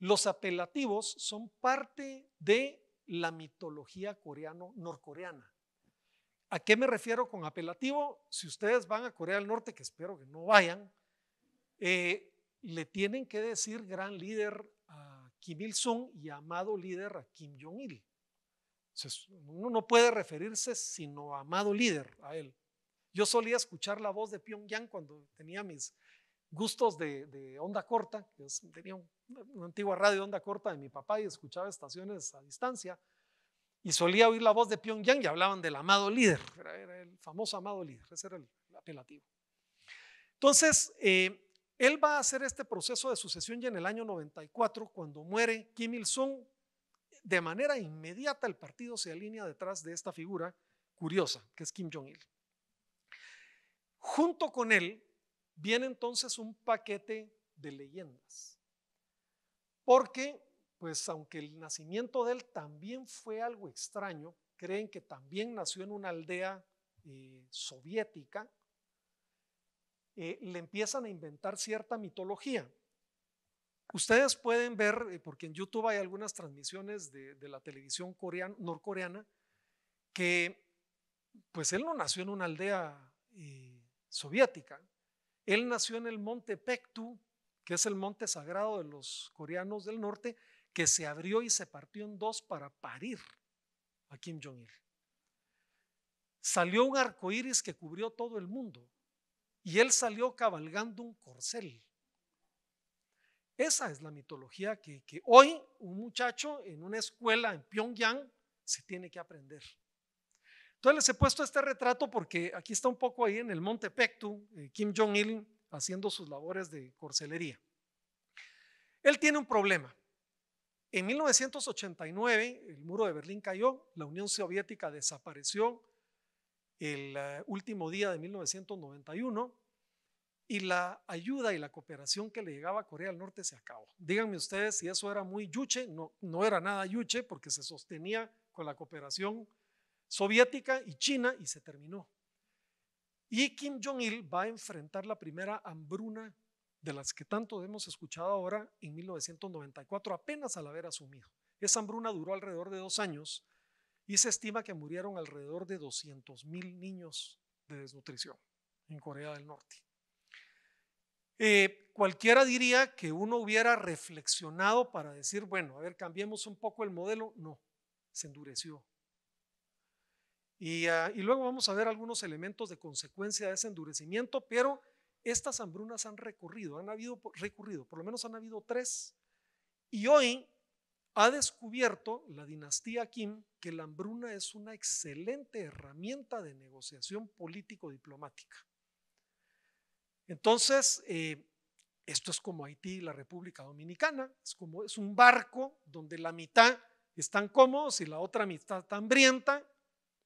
Los apelativos son parte de la mitología coreano norcoreana. ¿A qué me refiero con apelativo? Si ustedes van a Corea del Norte, que espero que no vayan, eh, le tienen que decir gran líder a Kim Il-sung y amado líder a Kim Jong-il. Uno no puede referirse sino amado líder a él. Yo solía escuchar la voz de Pyongyang cuando tenía mis gustos de, onda corta. tenía una antigua radio de onda corta de mi papá y escuchaba estaciones a distancia y solía oír la voz de Pyongyang y hablaban del amado líder, era, el famoso amado líder, ese era el apelativo. Entonces, eh, él va a hacer este proceso de sucesión y en el año 94, cuando muere Kim Il-sung, de manera inmediata el partido se alinea detrás de esta figura curiosa, que es Kim Jong-il. Junto con él viene entonces un paquete de leyendas, porque pues aunque el nacimiento de él también fue algo extraño, creen que también nació en una aldea eh, soviética, eh, le empiezan a inventar cierta mitología. Ustedes pueden ver, eh, porque en YouTube hay algunas transmisiones de, la televisión coreana, norcoreana, que pues él no nació en una aldea soviética, él nació en el monte Pektu, que es el monte sagrado de los coreanos del norte, que se abrió y se partió en dos para parir a Kim Jong-il. Salió un arco que cubrió todo el mundo y él salió cabalgando un corcel. Esa es la mitología que, hoy un muchacho en una escuela en Pyongyang se tiene que aprender. Entonces les he puesto este retrato porque aquí está un poco ahí en el Monte Pectu, eh, Kim Jong-il haciendo sus labores de corcelería. Él tiene un problema. En 1989 el muro de Berlín cayó, la Unión Soviética desapareció el eh, último día de 1991 y la ayuda y la cooperación que le llegaba a Corea del Norte se acabó. Díganme ustedes si eso era muy yuche, no, no era nada yuche porque se sostenía con la cooperación soviética y china y se terminó. Y Kim Jong-il va a enfrentar la primera hambruna de las que tanto hemos escuchado ahora en 1994, apenas al haber asumido. Esa hambruna duró alrededor de dos años y se estima que murieron alrededor de 200.000 niños de desnutrición en Corea del Norte. Eh, cualquiera diría que uno hubiera reflexionado para decir, bueno, a ver, cambiemos un poco el modelo. No, se endureció. Y, ah, y luego vamos a ver algunos elementos de consecuencia de ese endurecimiento, pero estas hambrunas han recurrido, han habido recurrido, por lo menos han habido tres, y hoy ha descubierto la dinastía Kim que la hambruna es una excelente herramienta de negociación político-diplomática. Entonces, eh, esto es como Haití y la República Dominicana, es como es un barco donde la mitad están cómodos y la otra mitad está hambrienta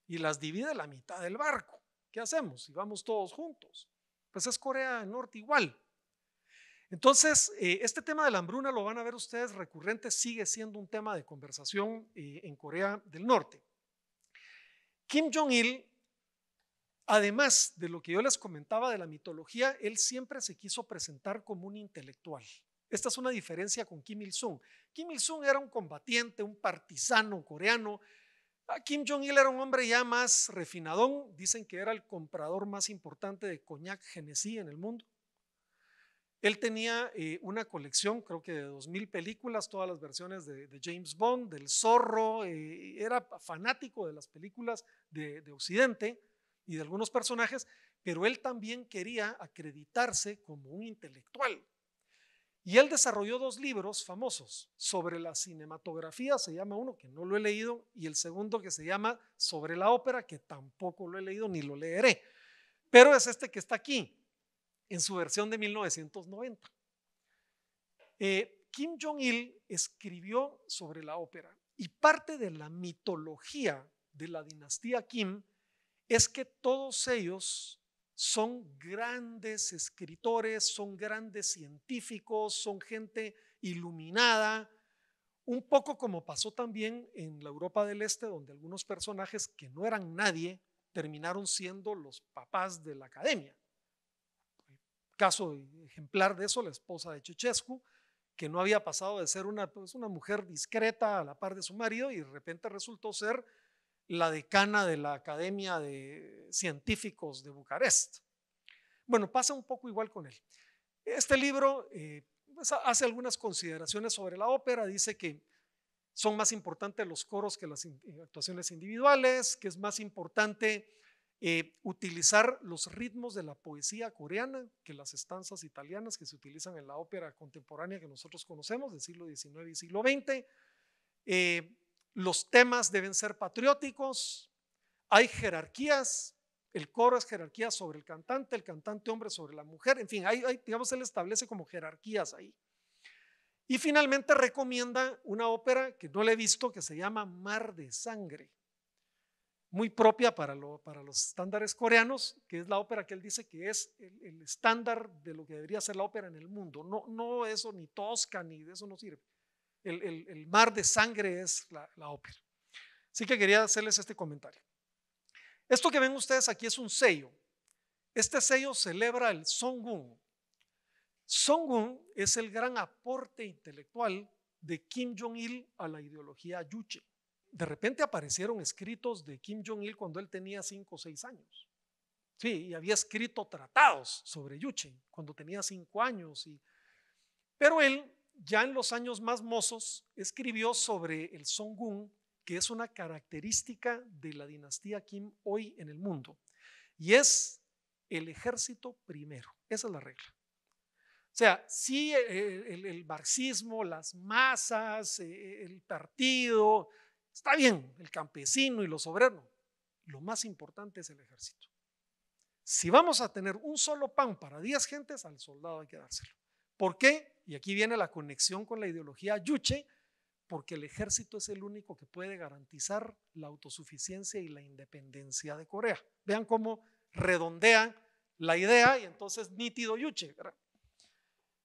y las divide la mitad del barco. ¿Qué hacemos Y vamos todos juntos? Pues es Corea del Norte igual. Entonces, eh, este tema de la hambruna lo van a ver ustedes recurrente, sigue siendo un tema de conversación eh, en Corea del Norte. Kim Jong-il, además de lo que yo les comentaba de la mitología, él siempre se quiso presentar como un intelectual. Esta es una diferencia con Kim Il-sung. Kim Il-sung era un combatiente, un partisano coreano Ah, Kim Jong-il era un hombre ya más refinadón, dicen que era el comprador más importante de coñac Genesí en el mundo. Él tenía eh, una colección, creo que de 2.000 películas, todas las versiones de, James Bond, del zorro, eh, era fanático de las películas de Occidente y de algunos personajes, pero él también quería acreditarse como un intelectual, y él desarrolló dos libros famosos sobre la cinematografía, se llama uno que no lo he leído, y el segundo que se llama sobre la ópera, que tampoco lo he leído ni lo leeré. Pero es este que está aquí, en su versión de 1990. Eh, Kim Jong-il escribió sobre la ópera y parte de la mitología de la dinastía Kim es que todos ellos son grandes escritores, son grandes científicos, son gente iluminada, un poco como pasó también en la Europa del Este, donde algunos personajes que no eran nadie terminaron siendo los papás de la academia. Caso ejemplar de eso, la esposa de Chechescu, que no había pasado de ser una, pues, una mujer discreta a la par de su marido y de repente resultó ser la decana de la Academia de Científicos de Bucarest. Bueno, pasa un poco igual con él. Este libro eh, pues, hace algunas consideraciones sobre la ópera, dice que son más importantes los coros que las eh, actuaciones individuales, que es más importante eh, utilizar los ritmos de la poesía coreana que las estanzas italianas que se utilizan en la ópera contemporánea que nosotros conocemos del siglo XIX y siglo XX los temas deben ser patrióticos, hay jerarquías, el coro es jerarquía sobre el cantante, el cantante hombre sobre la mujer, en fin, hay, digamos, él establece como jerarquías ahí. Y finalmente recomienda una ópera que no le he visto que se llama Mar de Sangre, muy propia para, los estándares coreanos, que es la ópera que él dice que es el, estándar de lo que debería ser la ópera en el mundo. No, no eso ni tosca ni de eso no sirve el, mar de sangre es la, ópera. Así que quería hacerles este comentario. Esto que ven ustedes aquí es un sello. Este sello celebra el Songun. Songun es el gran aporte intelectual de Kim Jong-il a la ideología Yuche. De repente aparecieron escritos de Kim Jong-il cuando él tenía 5 o 6 años. Sí, y había escrito tratados sobre Yuche cuando tenía 5 años. Pero él ya en los años más mozos escribió sobre el Songun, que es una característica de la dinastía Kim hoy en el mundo, y es el ejército primero. Esa es la regla. O sea, si eh, el, marxismo, las masas, eh, el partido, está bien, el campesino y lo obreros. Lo más importante es el ejército. Si vamos a tener un solo pan para diez gentes, al soldado hay que dárselo. ¿Por qué? Y aquí viene la conexión con la ideología yuche, porque el ejército es el único que puede garantizar la autosuficiencia y la independencia de Corea. Vean cómo redondea la idea y entonces nítido yuche.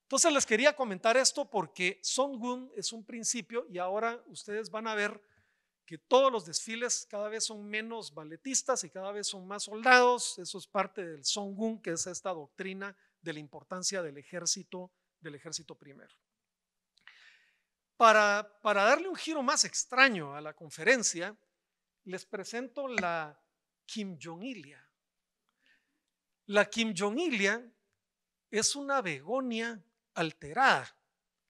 Entonces les quería comentar esto porque Songun es un principio y ahora ustedes van a ver que todos los desfiles cada vez son menos balletistas y cada vez son más soldados. Eso es parte del Songun, que es esta doctrina de la importancia del ejército del ejército primero. Para, para darle un giro más extraño a la conferencia, les presento la Kim Jong-ilia. La Kim Jong-ilia es una begonia alterada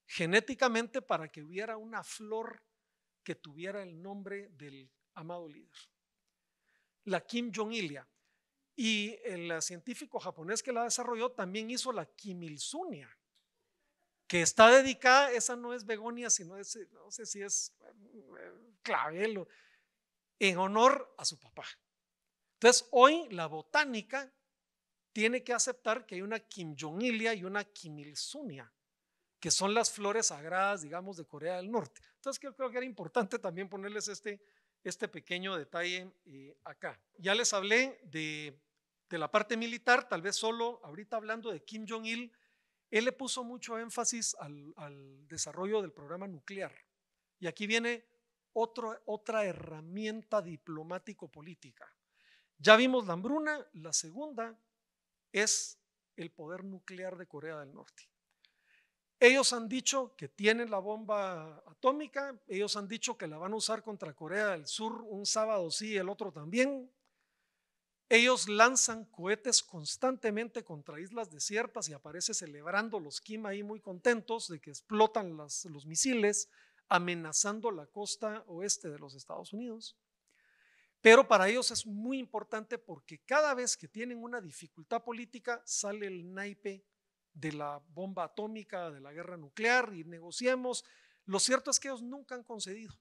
genéticamente para que hubiera una flor que tuviera el nombre del amado líder. La Kim Jong-ilia. Y el científico japonés que la desarrolló también hizo la Kimilsunia, que está dedicada, esa no es Begonia, sino es, no sé si es mm, eh, clavelo, en honor a su papá. Entonces, hoy la botánica tiene que aceptar que hay una Kim Jong-ilia y una Kim Il-sunia, que son las flores sagradas, digamos, de Corea del Norte. Entonces, yo creo que era importante también ponerles este, este pequeño detalle eh, acá. Ya les hablé de, de la parte militar, tal vez solo ahorita hablando de Kim Jong-il él le puso mucho énfasis al, desarrollo del programa nuclear. Y aquí viene otra herramienta diplomático-política. Ya vimos la hambruna, la segunda es el poder nuclear de Corea del Norte. Ellos han dicho que tienen la bomba atómica, ellos han dicho que la van a usar contra Corea del Sur un sábado sí, el otro también. Ellos lanzan cohetes constantemente contra islas desiertas y aparece celebrando los Kim ahí muy contentos de que explotan los misiles, amenazando la costa oeste de los Estados Unidos. Pero para ellos es muy importante porque cada vez que tienen una dificultad política sale el naipe de la bomba atómica, de la guerra nuclear y negociamos. Lo cierto es que ellos nunca han concedido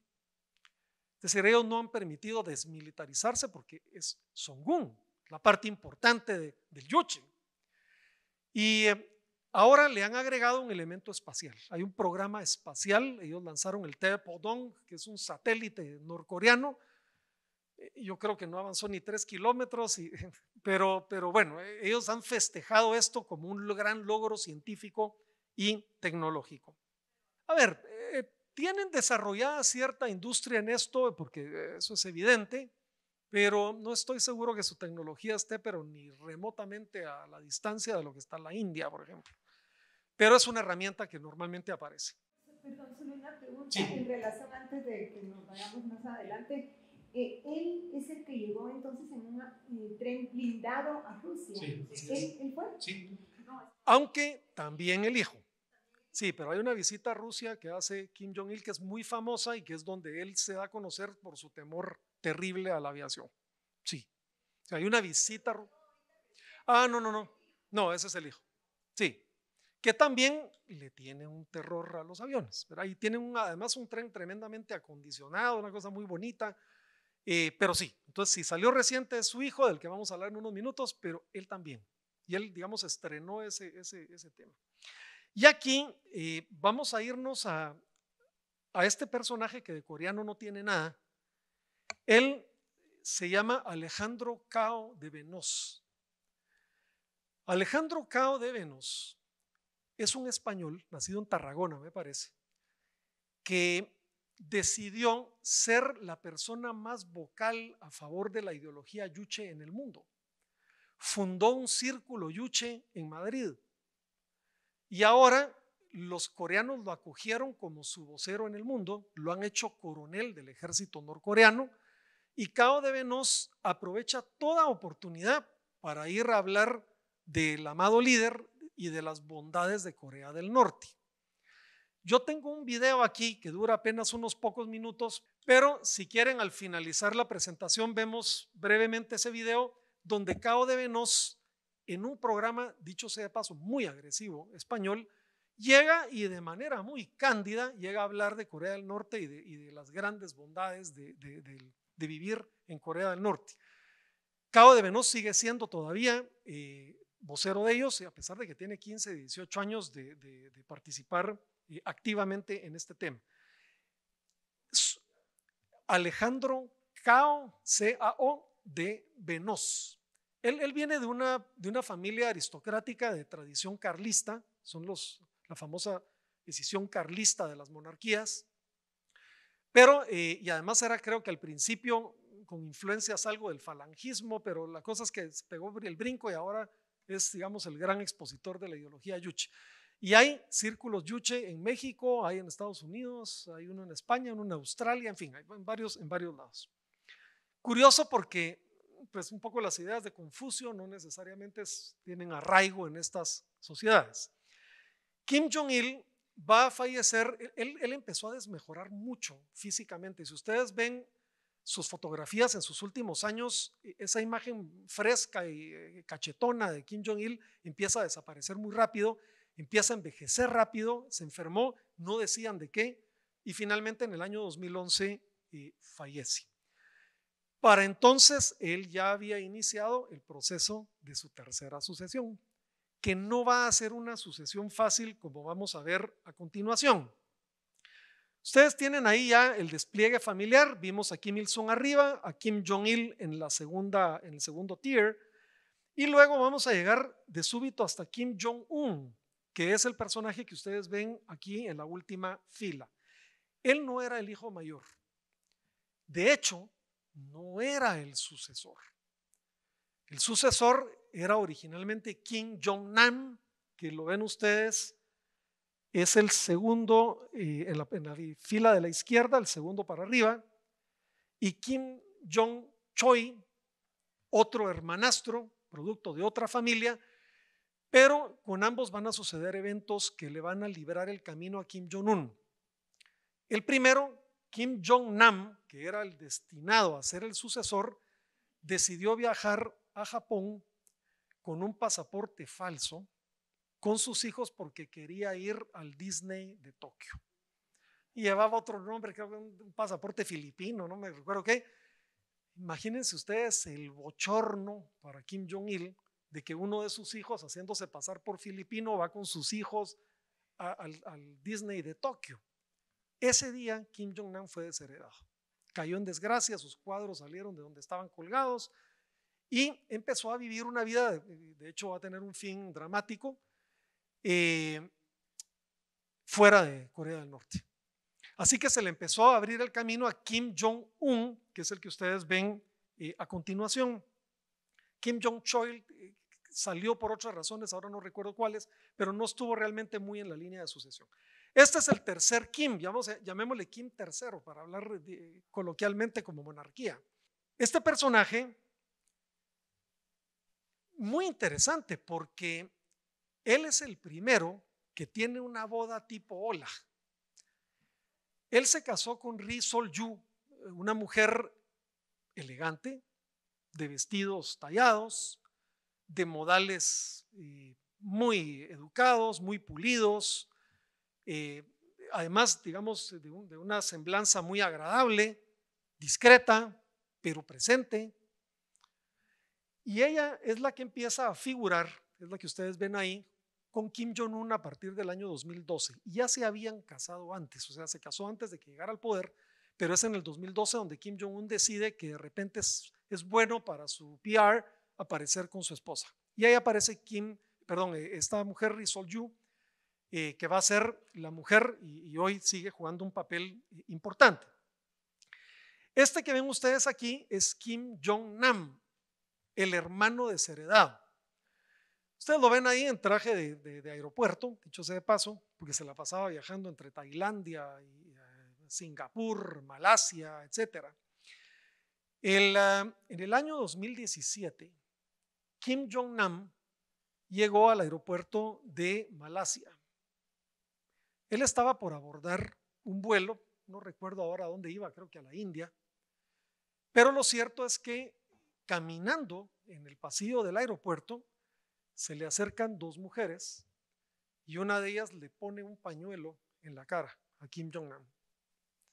decir, ellos no han permitido desmilitarizarse porque es Songun, la parte importante de, del Yuche. Y eh, ahora le han agregado un elemento espacial. Hay un programa espacial, ellos lanzaron el Taepodong, que es un satélite norcoreano. Eh, yo creo que no avanzó ni tres kilómetros, (laughs) pero bueno, eh, ellos han festejado esto como un gran logro científico y tecnológico. A ver, tienen desarrollada cierta industria en esto, porque eh, eso es evidente, pero no estoy seguro que su tecnología esté, pero ni remotamente a la distancia de lo que está la India, por ejemplo. Pero es una herramienta que normalmente aparece. Perdón, solo una pregunta sí. en relación antes de que nos vayamos más adelante. Eh, él es el que llegó entonces en un eh, tren blindado a Rusia. Sí, ¿Él, fue? Sí. Aunque también el hijo. Sí, pero hay una visita a Rusia que hace Kim Jong-il que es muy famosa y que es donde él se da a conocer por su temor terrible a la aviación. Sí. hay una visita. Ah, no, no, no. No, ese es el hijo. Sí. Que también le tiene un terror a los aviones. pero ahí tiene además un tren tremendamente acondicionado, una cosa muy bonita. Eh, pero sí, entonces si salió reciente su hijo, del que vamos a hablar en unos minutos, pero él también. Y él, digamos, estrenó ese, ese, ese tema. Y aquí eh, vamos a irnos a, este personaje que de coreano no tiene nada. Él se llama Alejandro Cao de Venos. Alejandro Cao de Venos es un español, nacido en Tarragona, me parece, que decidió ser la persona más vocal a favor de la ideología yuche en el mundo. Fundó un círculo yuche en Madrid y ahora los coreanos lo acogieron como su vocero en el mundo, lo han hecho coronel del ejército norcoreano y Cao de Venos aprovecha toda oportunidad para ir a hablar del amado líder y de las bondades de Corea del Norte. Yo tengo un video aquí que dura apenas unos pocos minutos, pero si quieren al finalizar la presentación vemos brevemente ese video donde Cao de Venos en un programa, dicho sea de paso, muy agresivo español, llega y de manera muy cándida llega a hablar de Corea del Norte y de, las grandes bondades de, vivir en Corea del Norte. Cao de Venos sigue siendo todavía eh, vocero de ellos, a pesar de que tiene 15, 18 años de, participar eh, activamente en este tema. Alejandro Cao, C-A-O, de venoz. Él, viene de una, de una familia aristocrática de tradición carlista, son los, la famosa decisión carlista de las monarquías, pero, eh, y además era creo que al principio con influencias algo del falangismo, pero la cosa es que se pegó el brinco y ahora es, digamos, el gran expositor de la ideología yuche. Y hay círculos yuche en México, hay en Estados Unidos, hay uno en España, uno en Australia, en fin, hay varios, en varios lados. Curioso porque pues un poco las ideas de Confucio no necesariamente tienen arraigo en estas sociedades. Kim Jong-il va a fallecer, él, empezó a desmejorar mucho físicamente. Si ustedes ven sus fotografías en sus últimos años, e, esa imagen fresca y eh, cachetona de Kim Jong-il empieza a desaparecer muy rápido, empieza a envejecer rápido, se enfermó, no decían de qué, y finalmente en el año 2011 eh, fallece. Para entonces él ya había iniciado el proceso de su tercera sucesión, que no va a ser una sucesión fácil como vamos a ver a continuación. Ustedes tienen ahí ya el despliegue familiar, vimos a Kim Il-sung arriba, a Kim Jong-il en, la segunda, en el segundo tier, y luego vamos a llegar de súbito hasta Kim Jong-un, que es el personaje que ustedes ven aquí en la última fila. Él no era el hijo mayor. De hecho, no era el sucesor. El sucesor era originalmente Kim Jong-nam, que lo ven ustedes, es el segundo eh, en, la, fila de la izquierda, el segundo para arriba, y Kim Jong-choi, otro hermanastro, producto de otra familia, pero con ambos van a suceder eventos que le van a liberar el camino a Kim Jong-un. El primero, Kim Jong-nam, que era el destinado a ser el sucesor, decidió viajar a Japón con un pasaporte falso con sus hijos porque quería ir al Disney de Tokio. Y llevaba otro nombre, creo que un pasaporte filipino, no me recuerdo qué. Imagínense ustedes el bochorno para Kim Jong-il de que uno de sus hijos, haciéndose pasar por filipino, va con sus hijos al Disney de Tokio. Ese día Kim Jong-nam fue desheredado. Cayó en desgracia, sus cuadros salieron de donde estaban colgados y empezó a vivir una vida, eh, de hecho va a tener un fin dramático, eh, fuera de Corea del Norte. Así que se le empezó a abrir el camino a Kim Jong-un, que es el que ustedes ven eh, a continuación. Kim Jong-chol salió por otras razones, ahora no recuerdo cuáles, pero no estuvo realmente muy en la línea de sucesión. Este es el tercer Kim, llamémosle Kim tercero para hablar coloquialmente como monarquía. Este personaje, muy interesante porque él es el primero que tiene una boda tipo Ola. Él se casó con Ri Sol Yu, una mujer elegante, de vestidos tallados, de modales eh, muy educados, muy pulidos, eh, además, digamos, de, una semblanza muy agradable, discreta, pero presente. Y ella es la que empieza a figurar, es la que ustedes ven ahí, con Kim Jong-un a partir del año 2012. ya se habían casado antes, o sea, se casó antes de que llegara al poder, pero es en el 2012 donde Kim Jong-un decide que de repente es, bueno para su PR aparecer con su esposa. Y ahí aparece Kim, perdón, eh, esta mujer Ri Sol-yu, eh, que va a ser la mujer y, hoy sigue jugando un papel importante. Este que ven ustedes aquí es Kim Jong-nam, el hermano de desheredado. Ustedes lo ven ahí en traje de, aeropuerto, dicho sea de paso, porque se la pasaba viajando entre Tailandia, y, eh, Singapur, Malasia, etc. Ah, en el año 2017, Kim Jong-nam llegó al aeropuerto de Malasia él estaba por abordar un vuelo, no recuerdo ahora a dónde iba, creo que a la India, pero lo cierto es que caminando en el pasillo del aeropuerto, se le acercan dos mujeres y una de ellas le pone un pañuelo en la cara a Kim Jong-nam,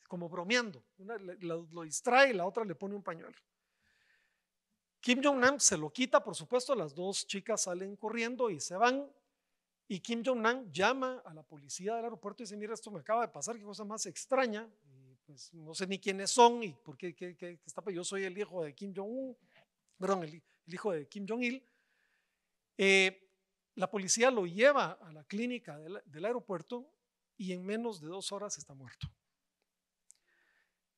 como bromeando. Una lo, distrae y la otra le pone un pañuelo. Kim Jong-nam se lo quita, por supuesto, las dos chicas salen corriendo y se van. Y Kim jong un llama a la policía del aeropuerto y dice, mira, esto me acaba de pasar, qué cosa más extraña. pues no sé ni quiénes son y por qué, qué, qué, está, yo soy el hijo de Kim Jong-un, perdón, el, hijo de Kim Jong-il. Eh, la policía lo lleva a la clínica del, aeropuerto y en menos de dos horas está muerto.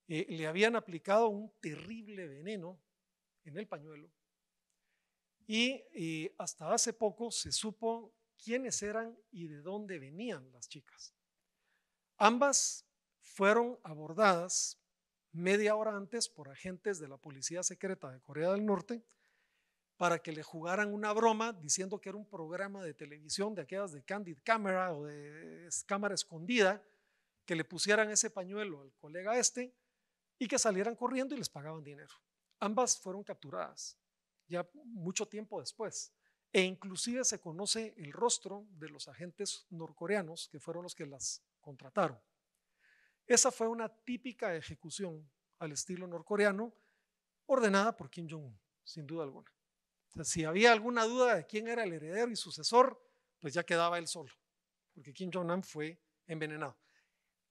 Eh, le habían aplicado un terrible veneno en el pañuelo y eh, hasta hace poco se supo quiénes eran y de dónde venían las chicas. Ambas fueron abordadas media hora antes por agentes de la Policía Secreta de Corea del Norte para que le jugaran una broma diciendo que era un programa de televisión de aquellas de Candid Camera o de cámara escondida, que le pusieran ese pañuelo al colega este y que salieran corriendo y les pagaban dinero. Ambas fueron capturadas ya mucho tiempo después e inclusive se conoce el rostro de los agentes norcoreanos que fueron los que las contrataron. Esa fue una típica ejecución al estilo norcoreano ordenada por Kim Jong-un, sin duda alguna. si había alguna duda de quién era el heredero y sucesor, pues ya quedaba él solo, porque Kim Jong-un fue envenenado.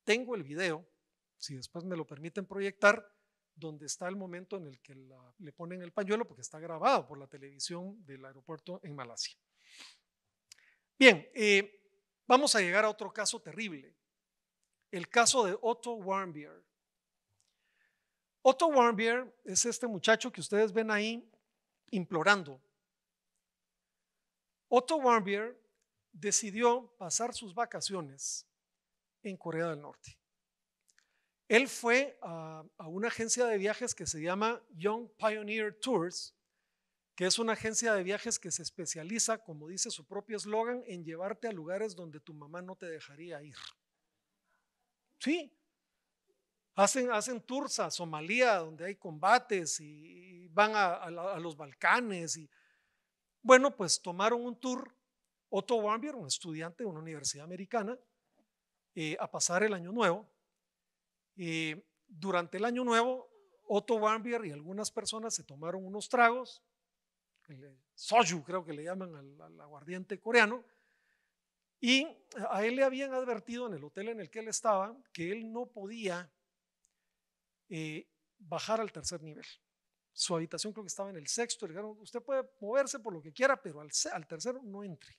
Tengo el video, si después me lo permiten proyectar, donde está el momento en el que le ponen el pañuelo, porque está grabado por la televisión del aeropuerto en Malasia. Bien, eh, vamos a llegar a otro caso terrible, el caso de Otto Warmbier. Otto Warmbier es este muchacho que ustedes ven ahí implorando. Otto Warmbier decidió pasar sus vacaciones en Corea del Norte. Él fue a, una agencia de viajes que se llama Young Pioneer Tours, que es una agencia de viajes que se especializa, como dice su propio eslogan, en llevarte a lugares donde tu mamá no te dejaría ir. Sí. Hacen, hacen tours a Somalia, donde hay combates, y, van a, los Balcanes. Y, bueno, pues tomaron un tour, Otto Warmbier, un estudiante de una universidad americana, eh, a pasar el año nuevo eh, durante el año nuevo, Otto Warmbier y algunas personas se tomaron unos tragos, el eh, soju creo que le llaman al, aguardiente coreano, y a él le habían advertido en el hotel en el que él estaba que él no podía eh, bajar al tercer nivel. Su habitación creo que estaba en el sexto. Le dijeron, usted puede moverse por lo que quiera, pero al, al tercero no entre.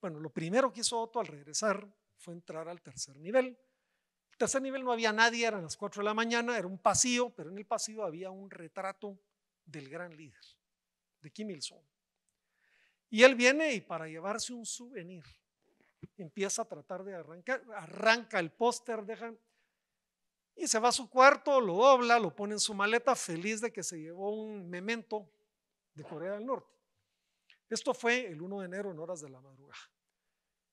Bueno, lo primero que hizo Otto al regresar fue entrar al tercer nivel. Tercer nivel no había nadie, eran las 4 de la mañana, era un pasillo, pero en el pasillo había un retrato del gran líder, de Kim Il-sung. Y él viene y para llevarse un souvenir, empieza a tratar de arrancar, arranca el póster, y se va a su cuarto, lo dobla, lo pone en su maleta, feliz de que se llevó un memento de Corea del Norte. Esto fue el 1 de enero en horas de la madrugada.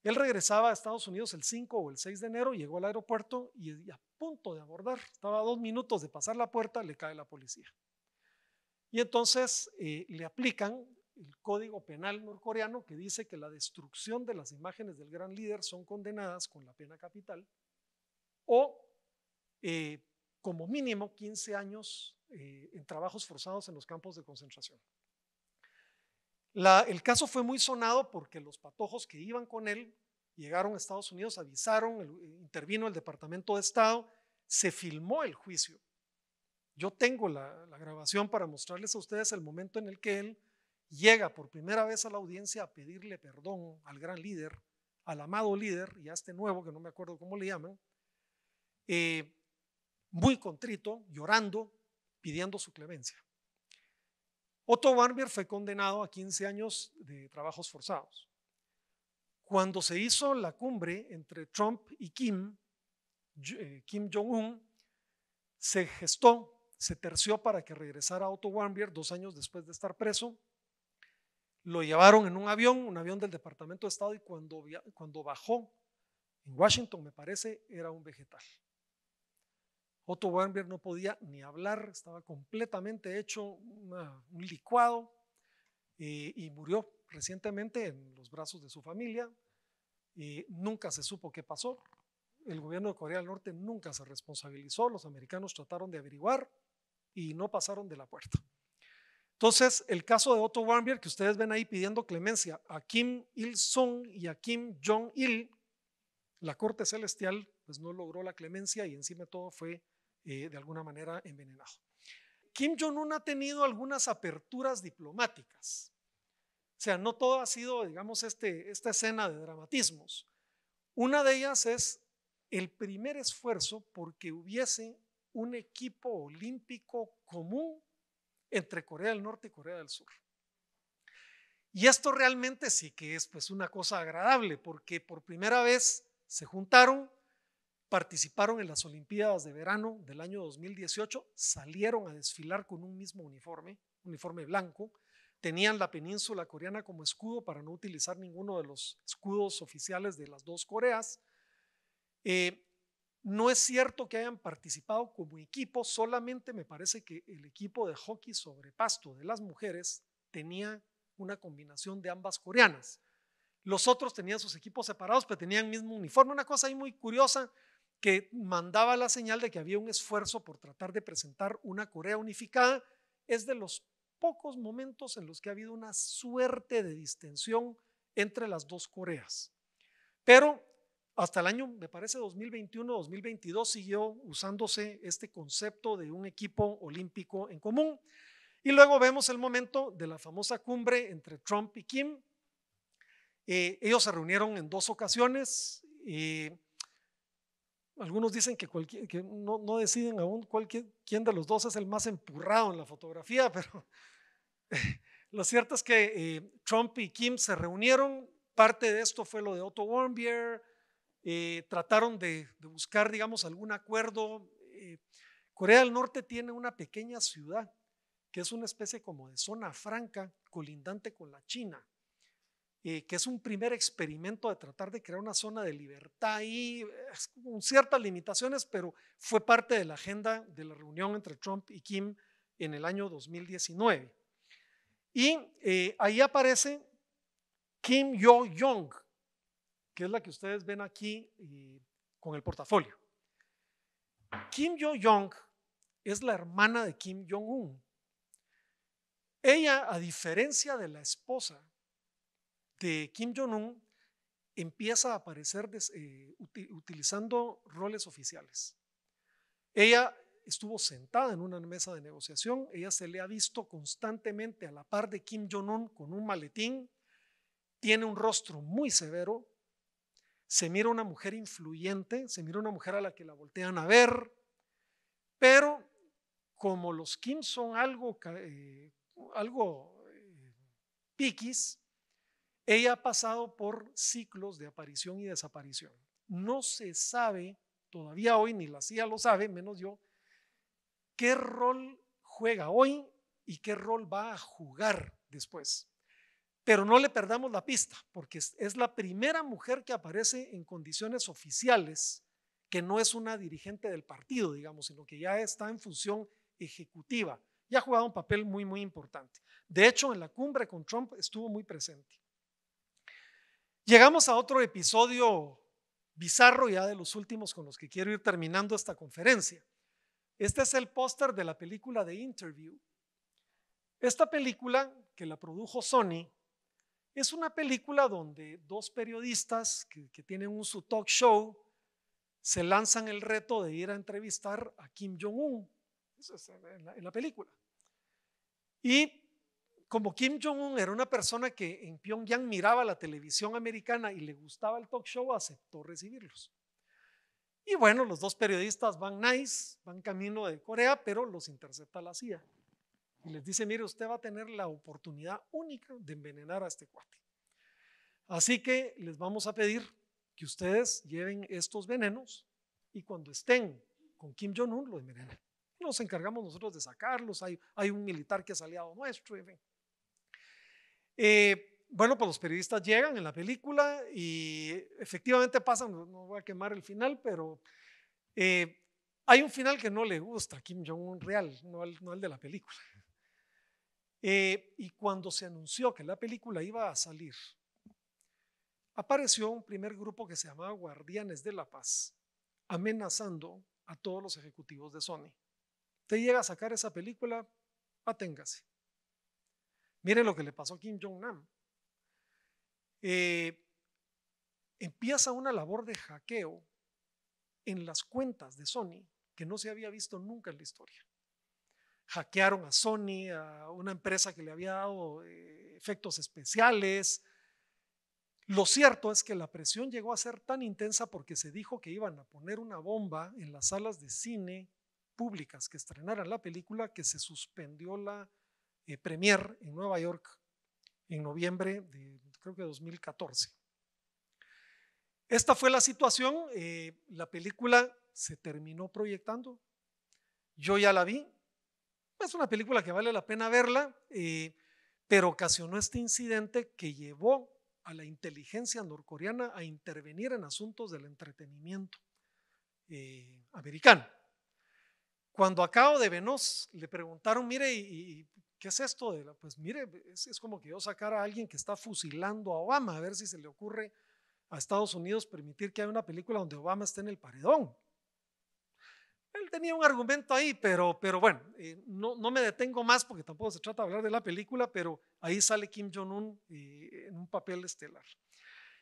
Él regresaba a Estados Unidos el 5 o el 6 de enero, llegó al aeropuerto y a punto de abordar, estaba a dos minutos de pasar la puerta, le cae la policía. Y entonces eh, le aplican el código penal norcoreano que dice que la destrucción de las imágenes del gran líder son condenadas con la pena capital o eh, como mínimo 15 años eh, en trabajos forzados en los campos de concentración el caso fue muy sonado porque los patojos que iban con él llegaron a Estados Unidos, avisaron, eh, intervino el Departamento de Estado, se filmó el juicio. Yo tengo la, grabación para mostrarles a ustedes el momento en el que él llega por primera vez a la audiencia a pedirle perdón al gran líder, al amado líder y a este nuevo, que no me acuerdo cómo le llaman, eh, muy contrito, llorando, pidiendo su clemencia. Otto Warmbier fue condenado a 15 años de trabajos forzados. Cuando se hizo la cumbre entre Trump y Kim, eh, Kim Jong-un, se gestó, se terció para que regresara Otto Warmbier dos años después de estar preso. Lo llevaron en un avión, un avión del Departamento de Estado, y cuando, cuando bajó en Washington, me parece, era un vegetal. Otto Warmbier no podía ni hablar, estaba completamente hecho un licuado eh, y murió recientemente en los brazos de su familia. y nunca se supo qué pasó. El gobierno de Corea del Norte nunca se responsabilizó. Los americanos trataron de averiguar y no pasaron de la puerta. Entonces, el caso de Otto Warmbier, que ustedes ven ahí pidiendo clemencia a Kim Il-sung y a Kim Jong-il, la corte celestial pues no logró la clemencia y encima todo fue eh, de alguna manera envenenado. Kim Jong-un ha tenido algunas aperturas diplomáticas. O sea, no todo ha sido, digamos, este, esta escena de dramatismos. Una de ellas es el primer esfuerzo porque hubiese un equipo olímpico común entre Corea del Norte y Corea del Sur. Y esto realmente sí que es pues una cosa agradable porque por primera vez se juntaron participaron en las Olimpiadas de verano del año 2018, salieron a desfilar con un mismo uniforme, uniforme blanco, tenían la península coreana como escudo para no utilizar ninguno de los escudos oficiales de las dos Coreas. Eh, no es cierto que hayan participado como equipo, solamente me parece que el equipo de hockey sobre pasto de las mujeres tenía una combinación de ambas coreanas. Los otros tenían sus equipos separados, pero tenían el mismo uniforme. Una cosa ahí muy curiosa, que mandaba la señal de que había un esfuerzo por tratar de presentar una Corea unificada, es de los pocos momentos en los que ha habido una suerte de distensión entre las dos Coreas. Pero hasta el año, me parece, 2021-2022 siguió usándose este concepto de un equipo olímpico en común. Y luego vemos el momento de la famosa cumbre entre Trump y Kim. Eh, ellos se reunieron en dos ocasiones. Eh, algunos dicen que, no, deciden aún quién de los dos es el más empurrado en la fotografía, (laughs) pero lo cierto es que eh, Trump y Kim se reunieron. Parte de esto fue lo de Otto Warmbier. Eh, trataron de, buscar, digamos, algún acuerdo. Eh, Corea del Norte tiene una pequeña ciudad que es una especie como de zona franca colindante con la China. Eh, que es un primer experimento de tratar de crear una zona de libertad y eh, con ciertas limitaciones, pero fue parte de la agenda de la reunión entre Trump y Kim en el año 2019. Y eh, ahí aparece Kim Yo-jong, que es la que ustedes ven aquí con el portafolio. Kim Yo-jong es la hermana de Kim Jong-un. Ella, a diferencia de la esposa de Kim Jong-un empieza a aparecer eh, utilizando roles oficiales. Ella estuvo sentada en una mesa de negociación, ella se le ha visto constantemente a la par de Kim Jong-un con un maletín, tiene un rostro muy severo, se mira una mujer influyente, se mira una mujer a la que la voltean a ver, pero como los Kim son algo, eh, algo eh, piquis, ella ha pasado por ciclos de aparición y desaparición. No se sabe, todavía hoy ni la CIA lo sabe, menos yo, qué rol juega hoy y qué rol va a jugar después. Pero no le perdamos la pista, porque es la primera mujer que aparece en condiciones oficiales, que no es una dirigente del partido, digamos, sino que ya está en función ejecutiva y ha jugado un papel muy, muy importante. De hecho, en la cumbre con Trump estuvo muy presente. Llegamos a otro episodio bizarro ya de los últimos con los que quiero ir terminando esta conferencia. Este es el póster de la película de Interview. Esta película, que la produjo Sony, es una película donde dos periodistas que, tienen un, su talk show se lanzan el reto de ir a entrevistar a Kim Jong-un en la, en la película. Y como Kim Jong-un era una persona que en Pyongyang miraba la televisión americana y le gustaba el talk show, aceptó recibirlos. Y bueno, los dos periodistas van nice, van camino de Corea, pero los intercepta la CIA. Y les dice, mire, usted va a tener la oportunidad única de envenenar a este cuate. Así que les vamos a pedir que ustedes lleven estos venenos y cuando estén con Kim Jong-un los envenenan. Nos encargamos nosotros de sacarlos, hay, hay un militar que es aliado nuestro, y ven. Eh, bueno, pues los periodistas llegan en la película y efectivamente pasan, no voy a quemar el final, pero eh, hay un final que no le gusta a Kim Jong-un real, no el, no de la película. Eh, y cuando se anunció que la película iba a salir, apareció un primer grupo que se llamaba Guardianes de la Paz, amenazando a todos los ejecutivos de Sony. Te llega a sacar esa película, aténgase. Mire lo que le pasó a Kim Jong-nam. Eh, empieza una labor de hackeo en las cuentas de Sony que no se había visto nunca en la historia. Hackearon a Sony, a una empresa que le había dado eh, efectos especiales. Lo cierto es que la presión llegó a ser tan intensa porque se dijo que iban a poner una bomba en las salas de cine públicas que estrenaran la película que se suspendió la eh, premier en Nueva York en noviembre de creo que 2014. Esta fue la situación, eh, la película se terminó proyectando, yo ya la vi, es una película que vale la pena verla, eh, pero ocasionó este incidente que llevó a la inteligencia norcoreana a intervenir en asuntos del entretenimiento americano. Cuando a de Venos le preguntaron, mire, ¿y, y ¿qué es esto? De pues mire, es, como que yo sacara a alguien que está fusilando a Obama, a ver si se le ocurre a Estados Unidos permitir que haya una película donde Obama esté en el paredón. Él tenía un argumento ahí, pero, pero bueno, eh, no, me detengo más porque tampoco se trata de hablar de la película, pero ahí sale Kim Jong-un eh, en un papel estelar.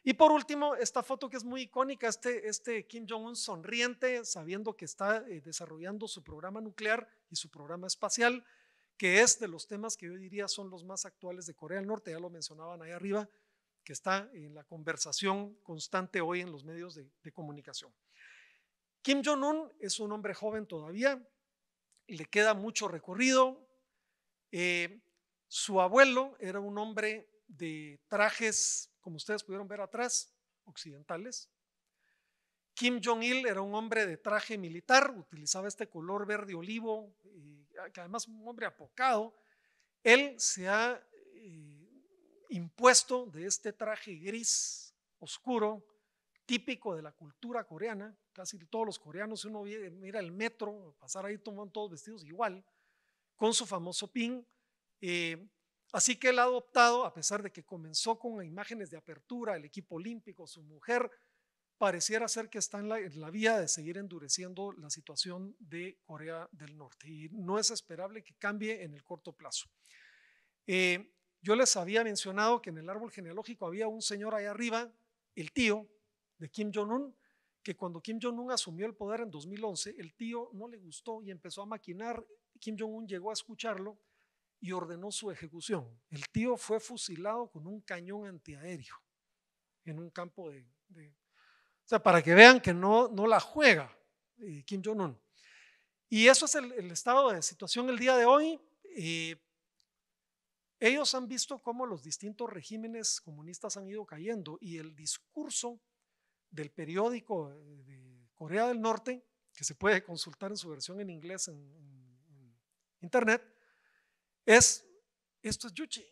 Y por último, esta foto que es muy icónica, este, este Kim Jong-un sonriente, sabiendo que está eh, desarrollando su programa nuclear y su programa espacial, que es de los temas que yo diría son los más actuales de Corea del Norte, ya lo mencionaban ahí arriba, que está en la conversación constante hoy en los medios de, comunicación. Kim Jong-un es un hombre joven todavía, le queda mucho recorrido. Eh, su abuelo era un hombre de trajes, como ustedes pudieron ver atrás, occidentales, Kim Jong-il era un hombre de traje militar, utilizaba este color verde olivo, eh, que además un hombre apocado. Él se ha eh, impuesto de este traje gris oscuro, típico de la cultura coreana. Casi todos los coreanos, si uno mira el metro, pasar ahí, toman todos vestidos igual, con su famoso pin. Eh, así que él ha adoptado, a pesar de que comenzó con imágenes de apertura, el equipo olímpico, su mujer, pareciera ser que está en la, vía de seguir endureciendo la situación de Corea del Norte y no es esperable que cambie en el corto plazo. Eh, yo les había mencionado que en el árbol genealógico había un señor ahí arriba, el tío de Kim Jong-un, que cuando Kim Jong-un asumió el poder en 2011, el tío no le gustó y empezó a maquinar. Kim Jong-un llegó a escucharlo y ordenó su ejecución. El tío fue fusilado con un cañón antiaéreo en un campo de, sea, para que vean que no, no la juega Kim Jong-un. Y eso es el, estado de situación el día de hoy. ellos han visto cómo los distintos regímenes comunistas han ido cayendo y el discurso del periódico de Corea del Norte, que se puede consultar en su versión en inglés en, en internet, es, esto es Yuchi,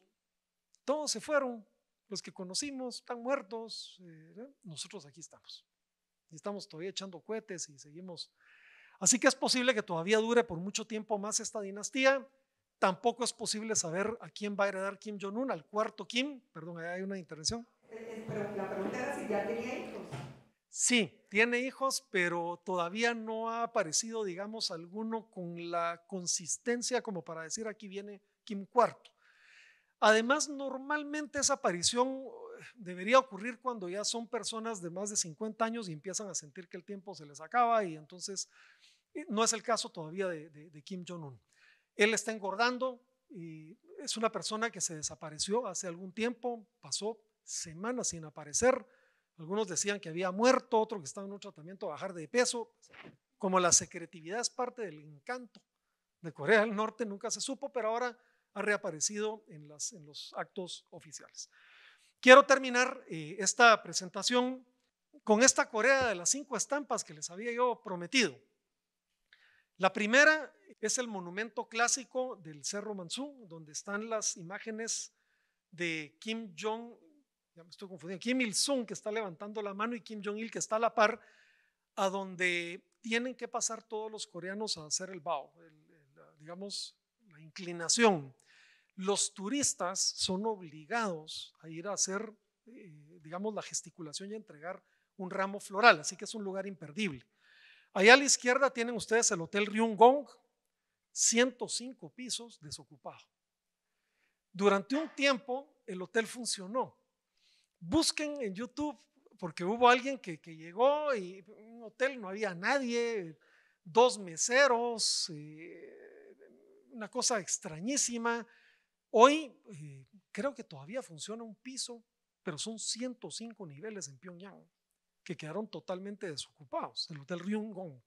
todos se fueron, los que conocimos están muertos, eh, nosotros aquí estamos. Y estamos todavía echando cohetes y seguimos. Así que es posible que todavía dure por mucho tiempo más esta dinastía. Tampoco es posible saber a quién va a heredar Kim Jong-un, al cuarto Kim. Perdón, hay una intervención. Pero la pregunta era si ya tenía hijos. Sí, tiene hijos, pero todavía no ha aparecido, digamos, alguno con la consistencia como para decir aquí viene Kim cuarto. Además, normalmente esa aparición debería ocurrir cuando ya son personas de más de 50 años y empiezan a sentir que el tiempo se les acaba y entonces eh, no es el caso todavía de, Kim Jong-un. Él está engordando y es una persona que se desapareció hace algún tiempo, pasó semanas sin aparecer. Algunos decían que había muerto, otros que estaba en un tratamiento bajar de peso. Como la secretividad es parte del encanto de Corea del Norte, nunca se supo, pero ahora ha reaparecido en, los actos oficiales. Quiero terminar eh, esta presentación con esta Corea de las cinco estampas que les había yo prometido. La primera es el monumento clásico del Cerro Mansú, donde están las imágenes de Kim Jong, ya me estoy confundiendo, Kim Il-sung que está levantando la mano y Kim Jong-il que está a la par, a donde tienen que pasar todos los coreanos a hacer el bao, digamos, inclinación. Los turistas son obligados a ir a hacer, eh, digamos, la gesticulación y entregar un ramo floral, así que es un lugar imperdible. Allá a la izquierda tienen ustedes el Hotel Ryungong, 105 pisos desocupado. Durante un tiempo el hotel funcionó. Busquen en YouTube, porque hubo alguien que, llegó y en un hotel no había nadie, dos meseros, eh, una cosa extrañísima. Hoy eh, creo que todavía funciona un piso, pero son 105 niveles en Pyongyang que quedaron totalmente desocupados, el Hotel Ryungong.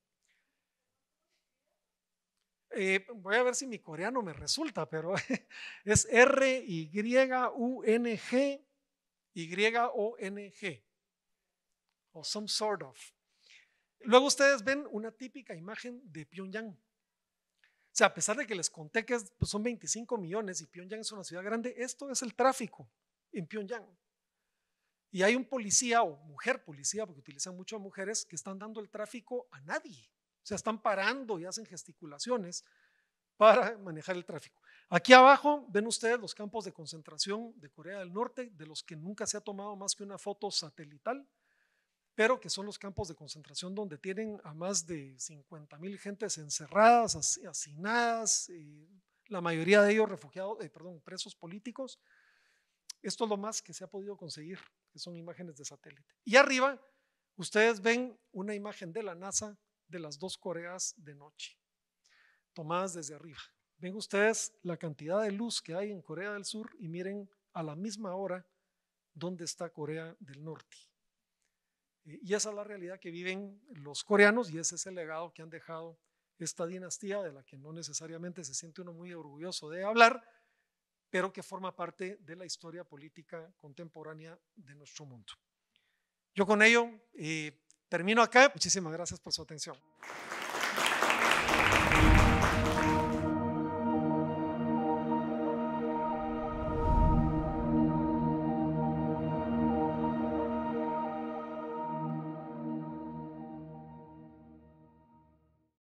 Eh, voy a ver si mi coreano me resulta, pero (laughs) es R-Y-U-N-G, Y-O-N-G, o some sort of. Luego ustedes ven una típica imagen de Pyongyang, o sea, a pesar de que les conté que pues, son 25 millones y Pyongyang es una ciudad grande, esto es el tráfico en Pyongyang. Y hay un policía o mujer policía, porque utilizan mucho a mujeres, que están dando el tráfico a nadie. O sea, están parando y hacen gesticulaciones para manejar el tráfico. Aquí abajo ven ustedes los campos de concentración de Corea del Norte, de los que nunca se ha tomado más que una foto satelital pero que son los campos de concentración donde tienen a más de 50 mil gentes encerradas, hacinadas, eh, la mayoría de ellos refugiados, eh, perdón, presos políticos. Esto es lo más que se ha podido conseguir, que son imágenes de satélite. Y arriba ustedes ven una imagen de la NASA de las dos Coreas de noche, tomadas desde arriba. Ven ustedes la cantidad de luz que hay en Corea del Sur y miren a la misma hora dónde está Corea del Norte. Eh, y esa es la realidad que viven los coreanos y ese es el legado que han dejado esta dinastía de la que no necesariamente se siente uno muy orgulloso de hablar, pero que forma parte de la historia política contemporánea de nuestro mundo. Yo con ello eh, termino acá. Muchísimas gracias por su atención.